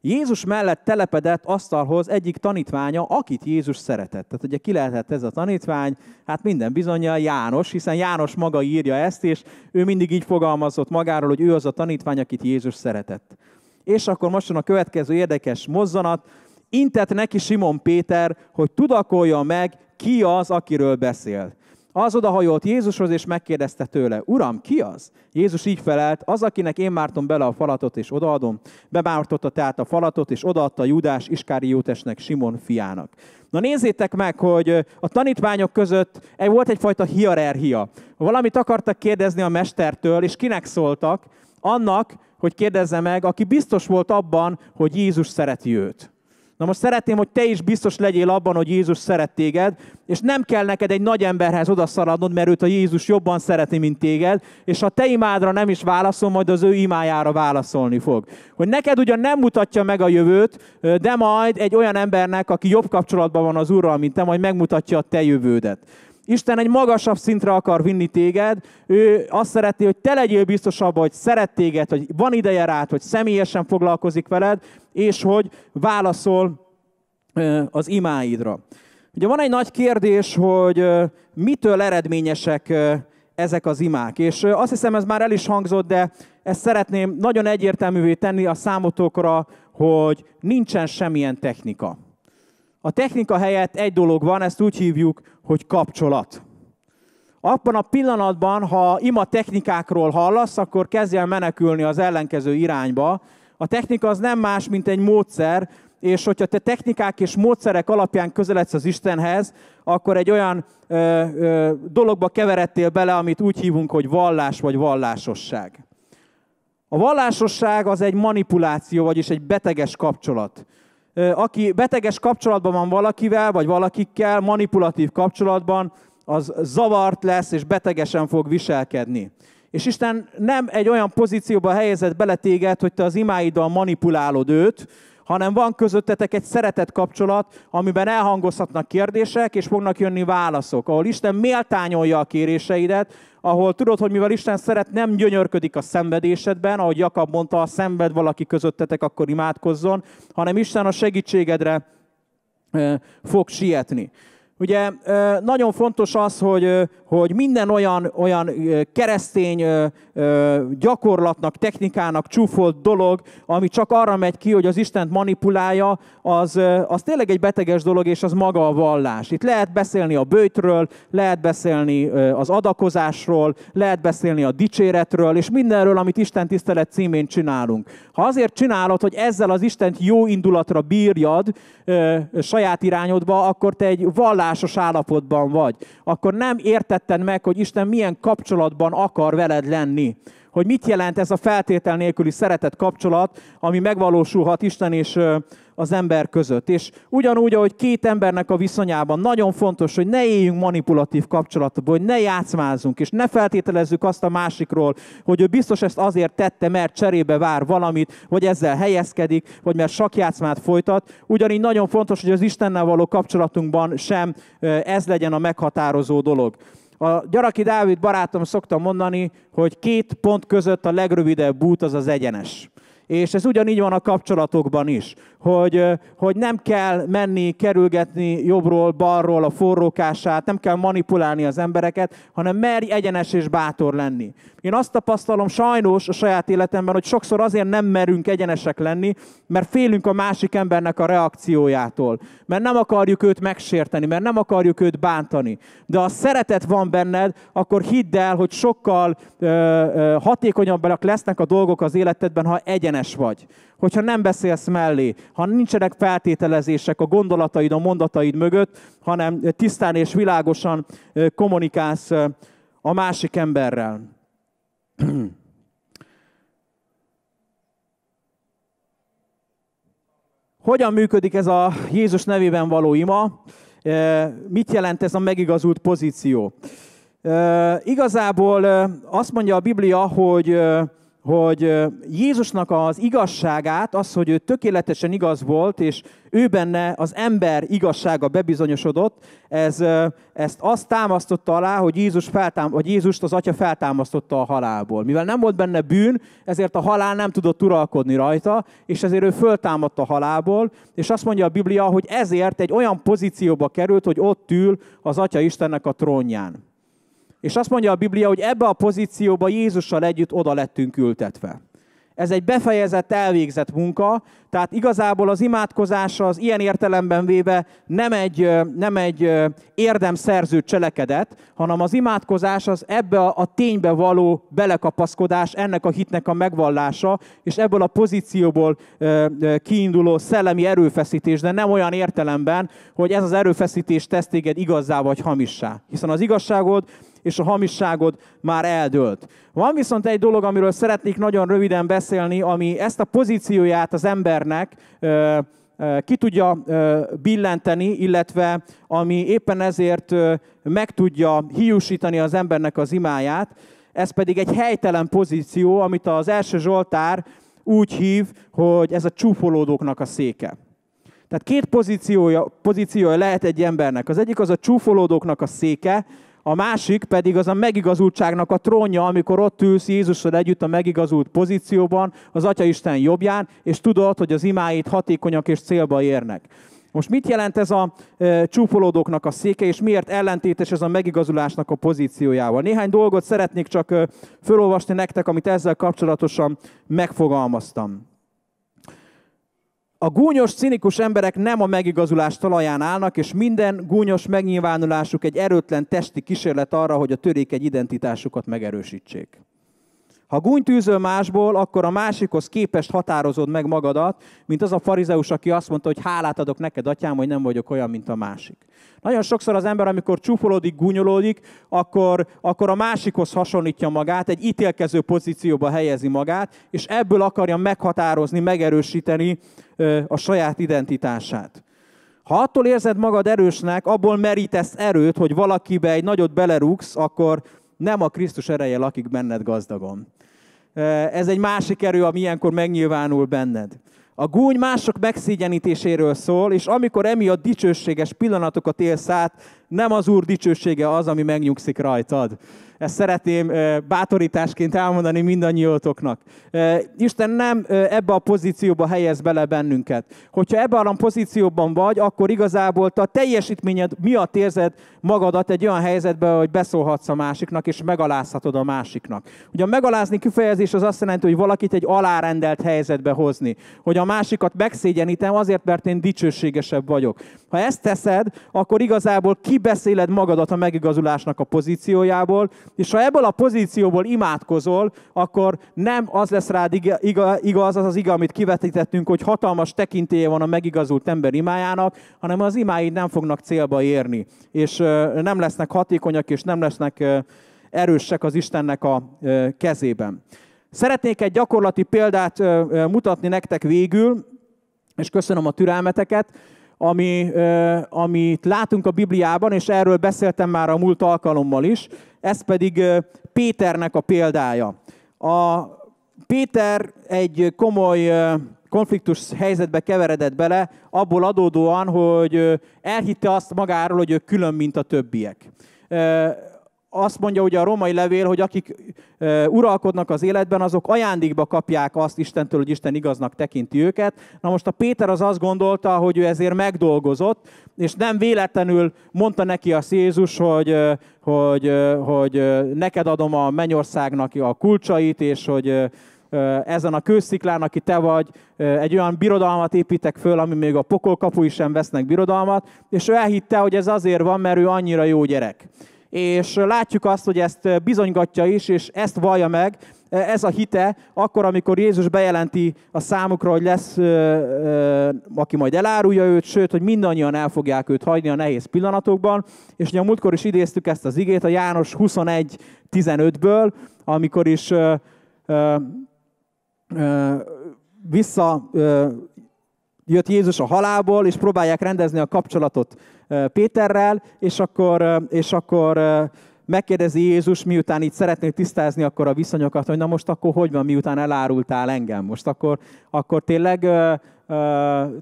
Jézus mellett telepedett asztalhoz egyik tanítványa, akit Jézus szeretett. Tehát ugye ki lehetett ez a tanítvány? Hát minden bizonyja János, hiszen János maga írja ezt, és ő mindig így fogalmazott magáról, hogy ő az a tanítvány, akit Jézus szeretett. És akkor most jön a következő érdekes mozzanat. Intett neki Simon Péter, hogy tudakolja meg, ki az, akiről beszél. Az odahajolt Jézushoz, és megkérdezte tőle, Uram, ki az? Jézus így felelt, az, akinek én mártom bele a falatot, és odaadom. Bemártotta tehát a falatot, és odaadta Judás Jótesnek, Simon fiának. Na nézzétek meg, hogy a tanítványok között volt egyfajta hierarchia. Valamit akartak kérdezni a mestertől, és kinek szóltak? Annak, hogy kérdezze meg, aki biztos volt abban, hogy Jézus szereti őt. Na most szeretném, hogy te is biztos legyél abban, hogy Jézus szeret téged, és nem kell neked egy nagy emberhez odaszaladnod, mert őt a Jézus jobban szereti, mint téged, és ha te imádra nem is válaszol, majd az ő imájára válaszolni fog. Hogy neked ugyan nem mutatja meg a jövőt, de majd egy olyan embernek, aki jobb kapcsolatban van az Úrral, mint te, majd megmutatja a te jövődet. Isten egy magasabb szintre akar vinni téged, ő azt szeretné, hogy te legyél biztosabb, hogy szeret téged, hogy van ideje rád, hogy személyesen foglalkozik veled, és hogy válaszol az imáidra. Ugye van egy nagy kérdés, hogy mitől eredményesek ezek az imák. És azt hiszem, ez már el is hangzott, de ezt szeretném nagyon egyértelművé tenni a számotokra, hogy nincsen semmilyen technika. A technika helyett egy dolog van, ezt úgy hívjuk, hogy kapcsolat. Abban a pillanatban, ha ima technikákról hallasz, akkor kezdj el menekülni az ellenkező irányba. A technika az nem más, mint egy módszer, és hogyha te technikák és módszerek alapján közeledsz az Istenhez, akkor egy olyan ö, ö, dologba keveredtél bele, amit úgy hívunk, hogy vallás vagy vallásosság. A vallásosság az egy manipuláció, vagyis egy beteges kapcsolat aki beteges kapcsolatban van valakivel, vagy valakikkel, manipulatív kapcsolatban, az zavart lesz, és betegesen fog viselkedni. És Isten nem egy olyan pozícióba helyezett bele téged, hogy te az imáiddal manipulálod őt, hanem van közöttetek egy szeretett kapcsolat, amiben elhangozhatnak kérdések, és fognak jönni válaszok, ahol Isten méltányolja a kéréseidet, ahol tudod, hogy mivel Isten szeret, nem gyönyörködik a szenvedésedben, ahogy Jakab mondta, ha szenved valaki közöttetek, akkor imádkozzon, hanem Isten a segítségedre fog sietni. Ugye nagyon fontos az, hogy, hogy minden olyan, olyan keresztény gyakorlatnak, technikának csúfolt dolog, ami csak arra megy ki, hogy az Istent manipulálja, az, az tényleg egy beteges dolog, és az maga a vallás. Itt lehet beszélni a bőtről, lehet beszélni az adakozásról, lehet beszélni a dicséretről, és mindenről, amit Isten tisztelet címén csinálunk. Ha azért csinálod, hogy ezzel az Istent jó indulatra bírjad saját irányodba, akkor te egy vallás vallásos állapotban vagy, akkor nem értetted meg, hogy Isten milyen kapcsolatban akar veled lenni hogy mit jelent ez a feltétel nélküli szeretet kapcsolat, ami megvalósulhat Isten és az ember között. És ugyanúgy, ahogy két embernek a viszonyában nagyon fontos, hogy ne éljünk manipulatív kapcsolatban, hogy ne játszmázunk, és ne feltételezzük azt a másikról, hogy ő biztos ezt azért tette, mert cserébe vár valamit, vagy ezzel helyezkedik, vagy mert sakjátszmát folytat. Ugyanígy nagyon fontos, hogy az Istennel való kapcsolatunkban sem ez legyen a meghatározó dolog. A Gyaraki Dávid barátom szokta mondani, hogy két pont között a legrövidebb út az az egyenes. És ez ugyanígy van a kapcsolatokban is hogy, hogy nem kell menni, kerülgetni jobbról, balról a forrókását, nem kell manipulálni az embereket, hanem merj egyenes és bátor lenni. Én azt tapasztalom sajnos a saját életemben, hogy sokszor azért nem merünk egyenesek lenni, mert félünk a másik embernek a reakciójától, mert nem akarjuk őt megsérteni, mert nem akarjuk őt bántani. De ha szeretet van benned, akkor hidd el, hogy sokkal ö, ö, hatékonyabbak lesznek a dolgok az életedben, ha egyenes vagy hogyha nem beszélsz mellé, ha nincsenek feltételezések a gondolataid, a mondataid mögött, hanem tisztán és világosan kommunikálsz a másik emberrel. Hogyan működik ez a Jézus nevében való ima? Mit jelent ez a megigazult pozíció? Igazából azt mondja a Biblia, hogy hogy Jézusnak az igazságát, az, hogy ő tökéletesen igaz volt, és ő benne az ember igazsága bebizonyosodott, ez, ezt azt tám,asztotta alá, hogy Jézus feltám, vagy Jézust az atya feltámasztotta a halálból. Mivel nem volt benne bűn, ezért a halál nem tudott uralkodni rajta, és ezért ő föltámadt a halálból, és azt mondja a Biblia, hogy ezért egy olyan pozícióba került, hogy ott ül az atya Istennek a trónján. És azt mondja a Biblia, hogy ebbe a pozícióba Jézussal együtt oda lettünk ültetve. Ez egy befejezett, elvégzett munka, tehát igazából az imádkozása az ilyen értelemben véve nem egy, nem egy érdemszerző cselekedet, hanem az imádkozás az ebbe a ténybe való belekapaszkodás, ennek a hitnek a megvallása, és ebből a pozícióból kiinduló szellemi erőfeszítés, de nem olyan értelemben, hogy ez az erőfeszítés tesz téged igazzá vagy hamissá. Hiszen az igazságod és a hamisságod már eldőlt. Van viszont egy dolog, amiről szeretnék nagyon röviden beszélni, ami ezt a pozícióját az embernek ki tudja billenteni, illetve ami éppen ezért meg tudja hiúsítani az embernek az imáját. Ez pedig egy helytelen pozíció, amit az első Zsoltár úgy hív, hogy ez a csúfolódóknak a széke. Tehát két pozíciója, pozíciója lehet egy embernek. Az egyik az a csúfolódóknak a széke, a másik pedig az a megigazultságnak a trónja, amikor ott ülsz Jézussal együtt a megigazult pozícióban, az Atya Isten jobbján, és tudod, hogy az imáid hatékonyak és célba érnek. Most mit jelent ez a e, csúfolódóknak a széke, és miért ellentétes ez a megigazulásnak a pozíciójával? Néhány dolgot szeretnék csak e, felolvasni nektek, amit ezzel kapcsolatosan megfogalmaztam. A gúnyos, cinikus emberek nem a megigazulás talaján állnak, és minden gúnyos megnyilvánulásuk egy erőtlen testi kísérlet arra, hogy a törékeny identitásukat megerősítsék. Ha gúnytűzöl másból, akkor a másikhoz képest határozod meg magadat, mint az a farizeus, aki azt mondta, hogy hálát adok neked, atyám, hogy nem vagyok olyan, mint a másik. Nagyon sokszor az ember, amikor csúfolódik, gúnyolódik, akkor, akkor a másikhoz hasonlítja magát, egy ítélkező pozícióba helyezi magát, és ebből akarja meghatározni, megerősíteni a saját identitását. Ha attól érzed magad erősnek, abból merítesz erőt, hogy valakibe egy nagyot belerúgsz, akkor nem a Krisztus ereje lakik benned gazdagon. Ez egy másik erő, ami ilyenkor megnyilvánul benned. A gúny mások megszégyenítéséről szól, és amikor emiatt dicsőséges pillanatokat élsz át, nem az Úr dicsősége az, ami megnyugszik rajtad, ezt szeretném bátorításként elmondani mindannyiótoknak. Isten nem ebbe a pozícióba helyez bele bennünket. Hogyha ebbe a pozícióban vagy, akkor igazából te a teljesítményed miatt érzed magadat egy olyan helyzetbe, hogy beszólhatsz a másiknak, és megalázhatod a másiknak. Ugye a megalázni kifejezés az azt jelenti, hogy valakit egy alárendelt helyzetbe hozni. Hogy a másikat megszégyenítem azért, mert én dicsőségesebb vagyok. Ha ezt teszed, akkor igazából kibeszéled magadat a megigazulásnak a pozíciójából, és ha ebből a pozícióból imádkozol, akkor nem az lesz rád iga, iga, igaz, az az iga, amit kivetítettünk, hogy hatalmas tekintélye van a megigazult ember imájának, hanem az imáid nem fognak célba érni. És nem lesznek hatékonyak, és nem lesznek erősek az Istennek a kezében. Szeretnék egy gyakorlati példát mutatni nektek végül, és köszönöm a türelmeteket ami, amit látunk a Bibliában, és erről beszéltem már a múlt alkalommal is, ez pedig Péternek a példája. A Péter egy komoly konfliktus helyzetbe keveredett bele, abból adódóan, hogy elhitte azt magáról, hogy ő külön, mint a többiek azt mondja ugye a római levél, hogy akik uralkodnak az életben, azok ajándékba kapják azt Istentől, hogy Isten igaznak tekinti őket. Na most a Péter az azt gondolta, hogy ő ezért megdolgozott, és nem véletlenül mondta neki a Jézus, hogy, hogy, hogy neked adom a mennyországnak a kulcsait, és hogy ezen a kősziklán, aki te vagy, egy olyan birodalmat építek föl, ami még a pokol kapui sem vesznek birodalmat, és ő elhitte, hogy ez azért van, mert ő annyira jó gyerek és látjuk azt, hogy ezt bizonygatja is, és ezt vallja meg, ez a hite, akkor, amikor Jézus bejelenti a számukra, hogy lesz, aki majd elárulja őt, sőt, hogy mindannyian el fogják őt hagyni a nehéz pillanatokban. És ugye a múltkor is idéztük ezt az igét a János 21.15-ből, amikor is vissza jött Jézus a halálból, és próbálják rendezni a kapcsolatot Péterrel, és akkor, és akkor megkérdezi Jézus, miután itt szeretnék tisztázni akkor a viszonyokat, hogy na most akkor hogy van, miután elárultál engem? Most akkor, akkor tényleg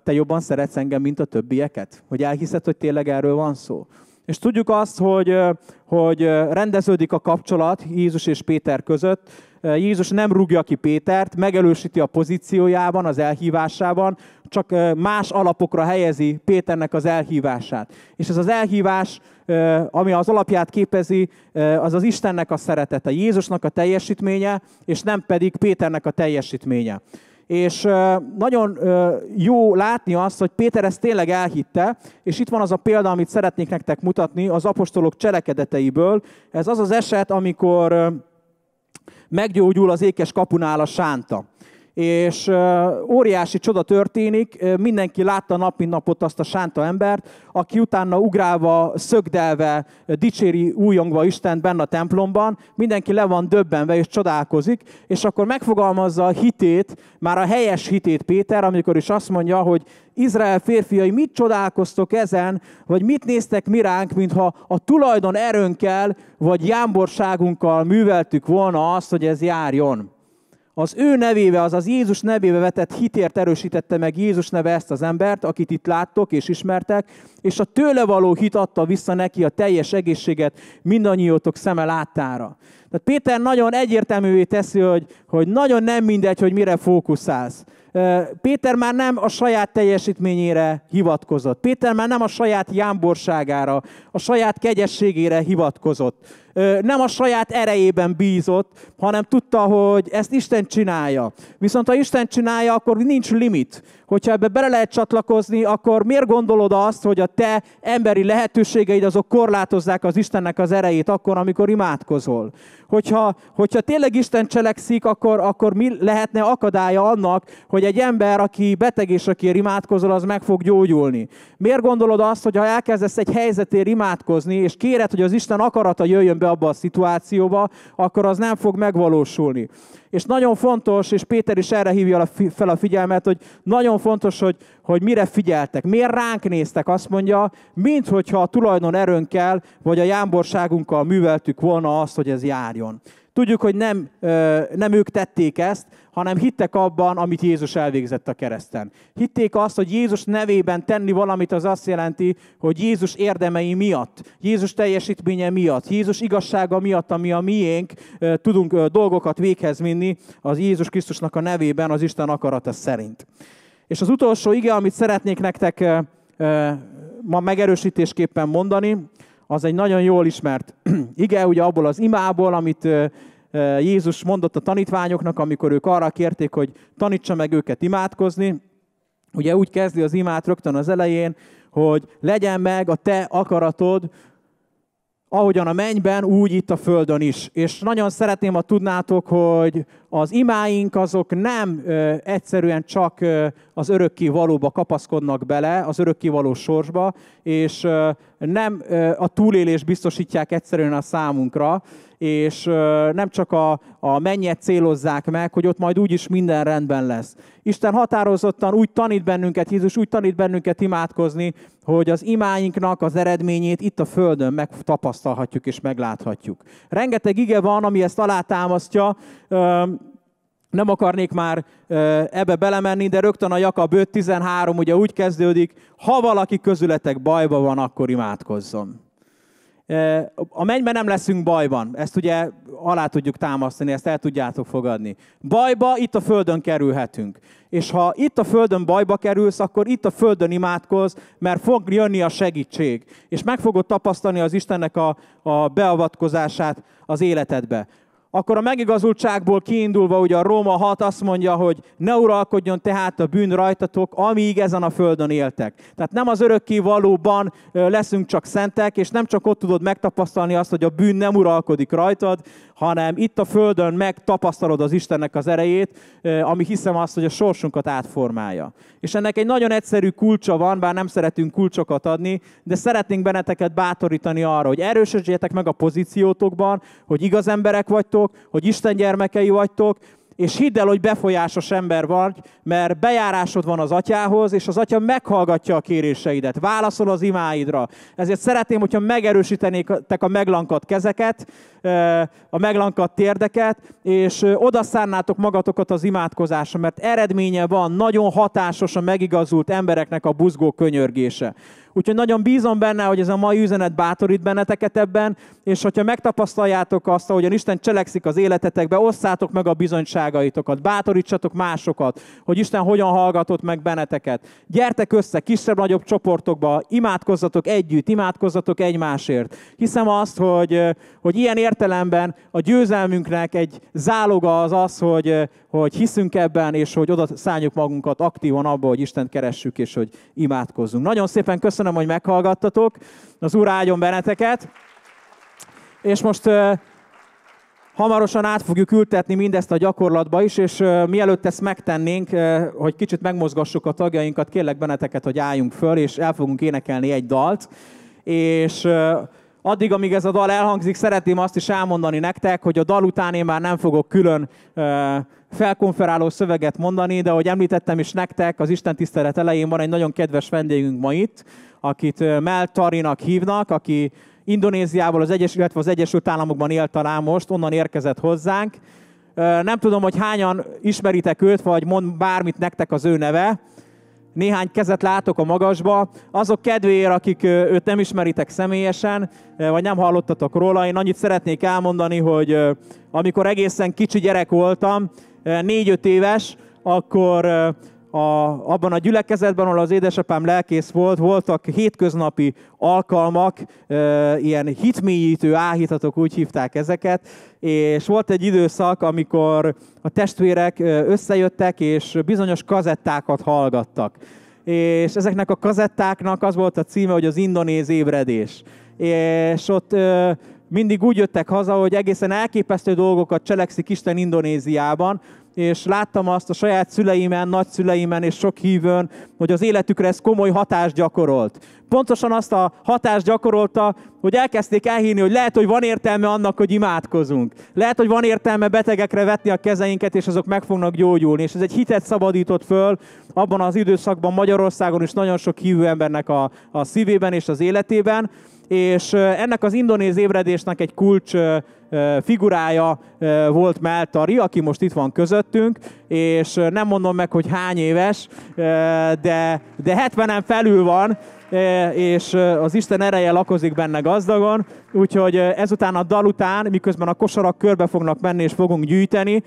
te jobban szeretsz engem, mint a többieket? Hogy elhiszed, hogy tényleg erről van szó? És tudjuk azt, hogy, hogy rendeződik a kapcsolat Jézus és Péter között. Jézus nem rúgja ki Pétert, megelősíti a pozíciójában, az elhívásában, csak más alapokra helyezi Péternek az elhívását. És ez az elhívás, ami az alapját képezi, az az Istennek a szeretete, Jézusnak a teljesítménye, és nem pedig Péternek a teljesítménye. És nagyon jó látni azt, hogy Péter ezt tényleg elhitte, és itt van az a példa, amit szeretnék nektek mutatni az apostolok cselekedeteiből. Ez az az eset, amikor meggyógyul az ékes kapunál a sánta és óriási csoda történik, mindenki látta nap mint napot azt a sánta embert, aki utána ugrálva, szögdelve, dicséri újongva Istent benne a templomban, mindenki le van döbbenve és csodálkozik, és akkor megfogalmazza a hitét, már a helyes hitét Péter, amikor is azt mondja, hogy Izrael férfiai, mit csodálkoztok ezen, vagy mit néztek mi ránk, mintha a tulajdon erőnkkel, vagy jámborságunkkal műveltük volna azt, hogy ez járjon. Az ő nevébe, azaz Jézus nevébe vetett hitért erősítette meg Jézus neve ezt az embert, akit itt láttok és ismertek, és a tőle való hit adta vissza neki a teljes egészséget mindannyiótok szeme láttára. Tehát Péter nagyon egyértelművé teszi, hogy, hogy nagyon nem mindegy, hogy mire fókuszálsz. Péter már nem a saját teljesítményére hivatkozott. Péter már nem a saját jámborságára, a saját kegyességére hivatkozott nem a saját erejében bízott, hanem tudta, hogy ezt Isten csinálja. Viszont ha Isten csinálja, akkor nincs limit. Hogyha ebbe bele lehet csatlakozni, akkor miért gondolod azt, hogy a te emberi lehetőségeid azok korlátozzák az Istennek az erejét akkor, amikor imádkozol? Hogyha, hogyha tényleg Isten cselekszik, akkor, akkor mi lehetne akadálya annak, hogy egy ember, aki beteg és akiért imádkozol, az meg fog gyógyulni? Miért gondolod azt, hogy ha elkezdesz egy helyzetért imádkozni, és kéred, hogy az Isten akarata jöjjön helyzetbe, abba a szituációba, akkor az nem fog megvalósulni. És nagyon fontos, és Péter is erre hívja fel a figyelmet, hogy nagyon fontos, hogy, hogy mire figyeltek, miért ránk néztek, azt mondja, mint hogyha a tulajdon erőnkkel, vagy a jámborságunkkal műveltük volna azt, hogy ez járjon. Tudjuk, hogy nem, nem ők tették ezt, hanem hittek abban, amit Jézus elvégzett a kereszten. Hitték azt, hogy Jézus nevében tenni valamit, az azt jelenti, hogy Jézus érdemei miatt, Jézus teljesítménye miatt, Jézus igazsága miatt, ami a miénk, tudunk dolgokat véghez vinni az Jézus Krisztusnak a nevében, az Isten akarata szerint. És az utolsó ige, amit szeretnék nektek ma megerősítésképpen mondani, az egy nagyon jól ismert ige, ugye abból az imából, amit Jézus mondott a tanítványoknak, amikor ők arra kérték, hogy tanítsa meg őket imádkozni. Ugye úgy kezdi az imát rögtön az elején, hogy legyen meg a te akaratod, ahogyan a mennyben, úgy itt a földön is. És nagyon szeretném, ha tudnátok, hogy az imáink azok nem ö, egyszerűen csak ö, az örökké valóba kapaszkodnak bele, az örökké való sorsba, és ö, nem ö, a túlélés biztosítják egyszerűen a számunkra, és ö, nem csak a, a mennyet célozzák meg, hogy ott majd úgyis minden rendben lesz. Isten határozottan úgy tanít bennünket, Jézus úgy tanít bennünket imádkozni, hogy az imáinknak az eredményét itt a Földön megtapasztalhatjuk és megláthatjuk. Rengeteg ige van, ami ezt alátámasztja nem akarnék már ebbe belemenni, de rögtön a Jakab 5.13 ugye úgy kezdődik, ha valaki közületek bajban van, akkor imádkozzon. A mennyben nem leszünk bajban, ezt ugye alá tudjuk támasztani, ezt el tudjátok fogadni. Bajba itt a Földön kerülhetünk. És ha itt a Földön bajba kerülsz, akkor itt a Földön imádkozz, mert fog jönni a segítség. És meg fogod tapasztalni az Istennek a, a beavatkozását az életedbe akkor a megigazultságból kiindulva ugye a Róma 6 azt mondja, hogy ne uralkodjon tehát a bűn rajtatok, amíg ezen a földön éltek. Tehát nem az örökké valóban leszünk csak szentek, és nem csak ott tudod megtapasztalni azt, hogy a bűn nem uralkodik rajtad, hanem itt a Földön megtapasztalod az Istennek az erejét, ami hiszem azt, hogy a sorsunkat átformálja. És ennek egy nagyon egyszerű kulcsa van, bár nem szeretünk kulcsokat adni, de szeretnénk benneteket bátorítani arra, hogy erősödjetek meg a pozíciótokban, hogy igaz emberek vagytok, hogy Isten gyermekei vagytok, és hidd el, hogy befolyásos ember vagy, mert bejárásod van az atyához, és az atya meghallgatja a kéréseidet, válaszol az imáidra. Ezért szeretném, hogyha megerősítenétek a meglankadt kezeket, a meglankadt térdeket, és odaszárnátok magatokat az imádkozásra, mert eredménye van, nagyon hatásos a megigazult embereknek a buzgó könyörgése. Úgyhogy nagyon bízom benne, hogy ez a mai üzenet bátorít benneteket ebben, és hogyha megtapasztaljátok azt, ahogyan Isten cselekszik az életetekbe, osszátok meg a bizonyságaitokat, bátorítsatok másokat, hogy Isten hogyan hallgatott meg benneteket. Gyertek össze kisebb-nagyobb csoportokba, imádkozzatok együtt, imádkozzatok egymásért. Hiszem azt, hogy, hogy ilyen értelemben a győzelmünknek egy záloga az az, hogy, hogy hiszünk ebben, és hogy oda szálljuk magunkat aktívan abba, hogy Istent keressük, és hogy imádkozzunk. Nagyon szépen köszönöm, hogy meghallgattatok. Az Úr áldjon benneteket. És most Hamarosan át fogjuk ültetni mindezt a gyakorlatba is, és mielőtt ezt megtennénk, hogy kicsit megmozgassuk a tagjainkat, kérlek benneteket, hogy álljunk föl, és el fogunk énekelni egy dalt, és addig, amíg ez a dal elhangzik, szeretném azt is elmondani nektek, hogy a dal után én már nem fogok külön felkonferáló szöveget mondani, de ahogy említettem is nektek, az Isten tisztelet elején van egy nagyon kedves vendégünk ma itt, akit Mel Tarinak hívnak, aki Indonéziából, az Egyes, illetve az Egyesült Államokban él talán most, onnan érkezett hozzánk. Nem tudom, hogy hányan ismeritek őt, vagy mond bármit nektek az ő neve, néhány kezet látok a magasba, azok kedvéért, akik őt nem ismeritek személyesen, vagy nem hallottatok róla, én annyit szeretnék elmondani, hogy amikor egészen kicsi gyerek voltam, négy-öt éves, akkor a, abban a gyülekezetben, ahol az édesapám lelkész volt, voltak hétköznapi alkalmak, e, ilyen hitmélyítő áhítatok, úgy hívták ezeket, és volt egy időszak, amikor a testvérek összejöttek, és bizonyos kazettákat hallgattak. És ezeknek a kazettáknak az volt a címe, hogy az indonéz ébredés. És ott e, mindig úgy jöttek haza, hogy egészen elképesztő dolgokat cselekszik Isten Indonéziában, és láttam azt a saját szüleimen, nagyszüleimen és sok hívőn, hogy az életükre ez komoly hatást gyakorolt. Pontosan azt a hatást gyakorolta, hogy elkezdték elhinni, hogy lehet, hogy van értelme annak, hogy imádkozunk. Lehet, hogy van értelme betegekre vetni a kezeinket, és azok meg fognak gyógyulni. És ez egy hitet szabadított föl abban az időszakban Magyarországon is nagyon sok hívő embernek a, a szívében és az életében és ennek az indonéz ébredésnek egy kulcs figurája volt Meltari, aki most itt van közöttünk, és nem mondom meg, hogy hány éves, de, de 70-en felül van, és az Isten ereje lakozik benne gazdagon, úgyhogy ezután a dal után, miközben a kosarak körbe fognak menni és fogunk gyűjteni,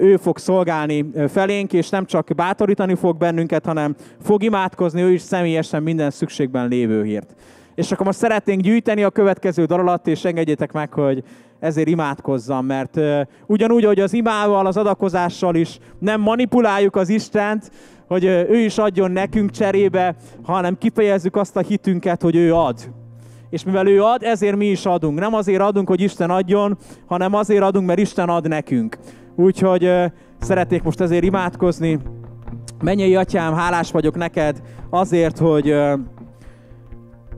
ő fog szolgálni felénk, és nem csak bátorítani fog bennünket, hanem fog imádkozni ő is személyesen minden szükségben lévőért. És akkor most szeretnénk gyűjteni a következő daralat, és engedjétek meg, hogy ezért imádkozzam, mert ugyanúgy, hogy az imával, az adakozással is nem manipuláljuk az Istent, hogy ő is adjon nekünk cserébe, hanem kifejezzük azt a hitünket, hogy ő ad. És mivel ő ad, ezért mi is adunk. Nem azért adunk, hogy Isten adjon, hanem azért adunk, mert Isten ad nekünk. Úgyhogy szeretnék most ezért imádkozni. Menjei Atyám, hálás vagyok neked azért, hogy uh,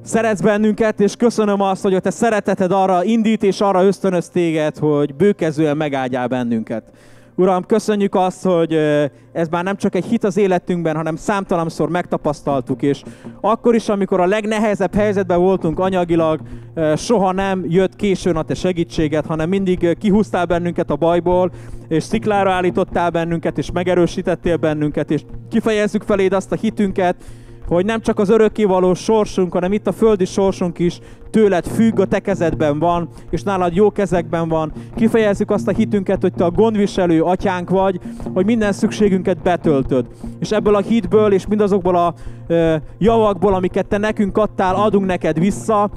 szeretsz bennünket, és köszönöm azt, hogy a te szereteted arra indít, és arra ösztönöz téged, hogy bőkezően megáldjál bennünket. Uram, köszönjük azt, hogy ez már nem csak egy hit az életünkben, hanem számtalanszor megtapasztaltuk, és akkor is, amikor a legnehezebb helyzetben voltunk anyagilag, soha nem jött későn a te segítséget, hanem mindig kihúztál bennünket a bajból, és sziklára állítottál bennünket, és megerősítettél bennünket, és kifejezzük feléd azt a hitünket, hogy nem csak az örökkivaló sorsunk, hanem itt a földi sorsunk is tőled függ, a te kezedben van, és nálad jó kezekben van. Kifejezzük azt a hitünket, hogy te a gondviselő atyánk vagy, hogy minden szükségünket betöltöd. És ebből a hitből és mindazokból a javakból, amiket te nekünk adtál, adunk neked vissza,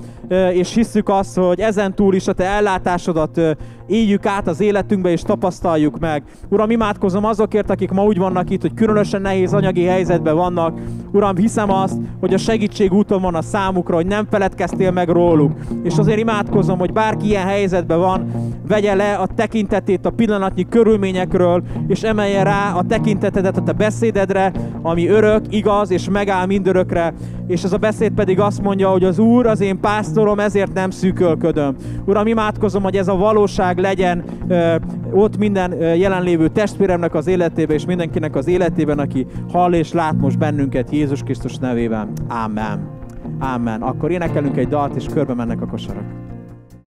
és hisszük azt, hogy ezen túl is a te ellátásodat éljük át az életünkbe, és tapasztaljuk meg. Uram, imádkozom azokért, akik ma úgy vannak itt, hogy különösen nehéz anyagi helyzetben vannak. Uram, hiszem azt, hogy a segítség úton van a számukra, hogy nem feledkeztél meg róla, róluk. És azért imádkozom, hogy bárki ilyen helyzetben van, vegye le a tekintetét a pillanatnyi körülményekről, és emelje rá a tekintetedet a te beszédedre, ami örök, igaz, és megáll mindörökre. És ez a beszéd pedig azt mondja, hogy az Úr az én pásztorom, ezért nem szűkölködöm. Uram, imádkozom, hogy ez a valóság legyen ö, ott minden jelenlévő testvéremnek az életében, és mindenkinek az életében, aki hall és lát most bennünket Jézus Krisztus nevében. Amen. Amen. Akkor énekelünk egy dalt, és körbe mennek a kosarak.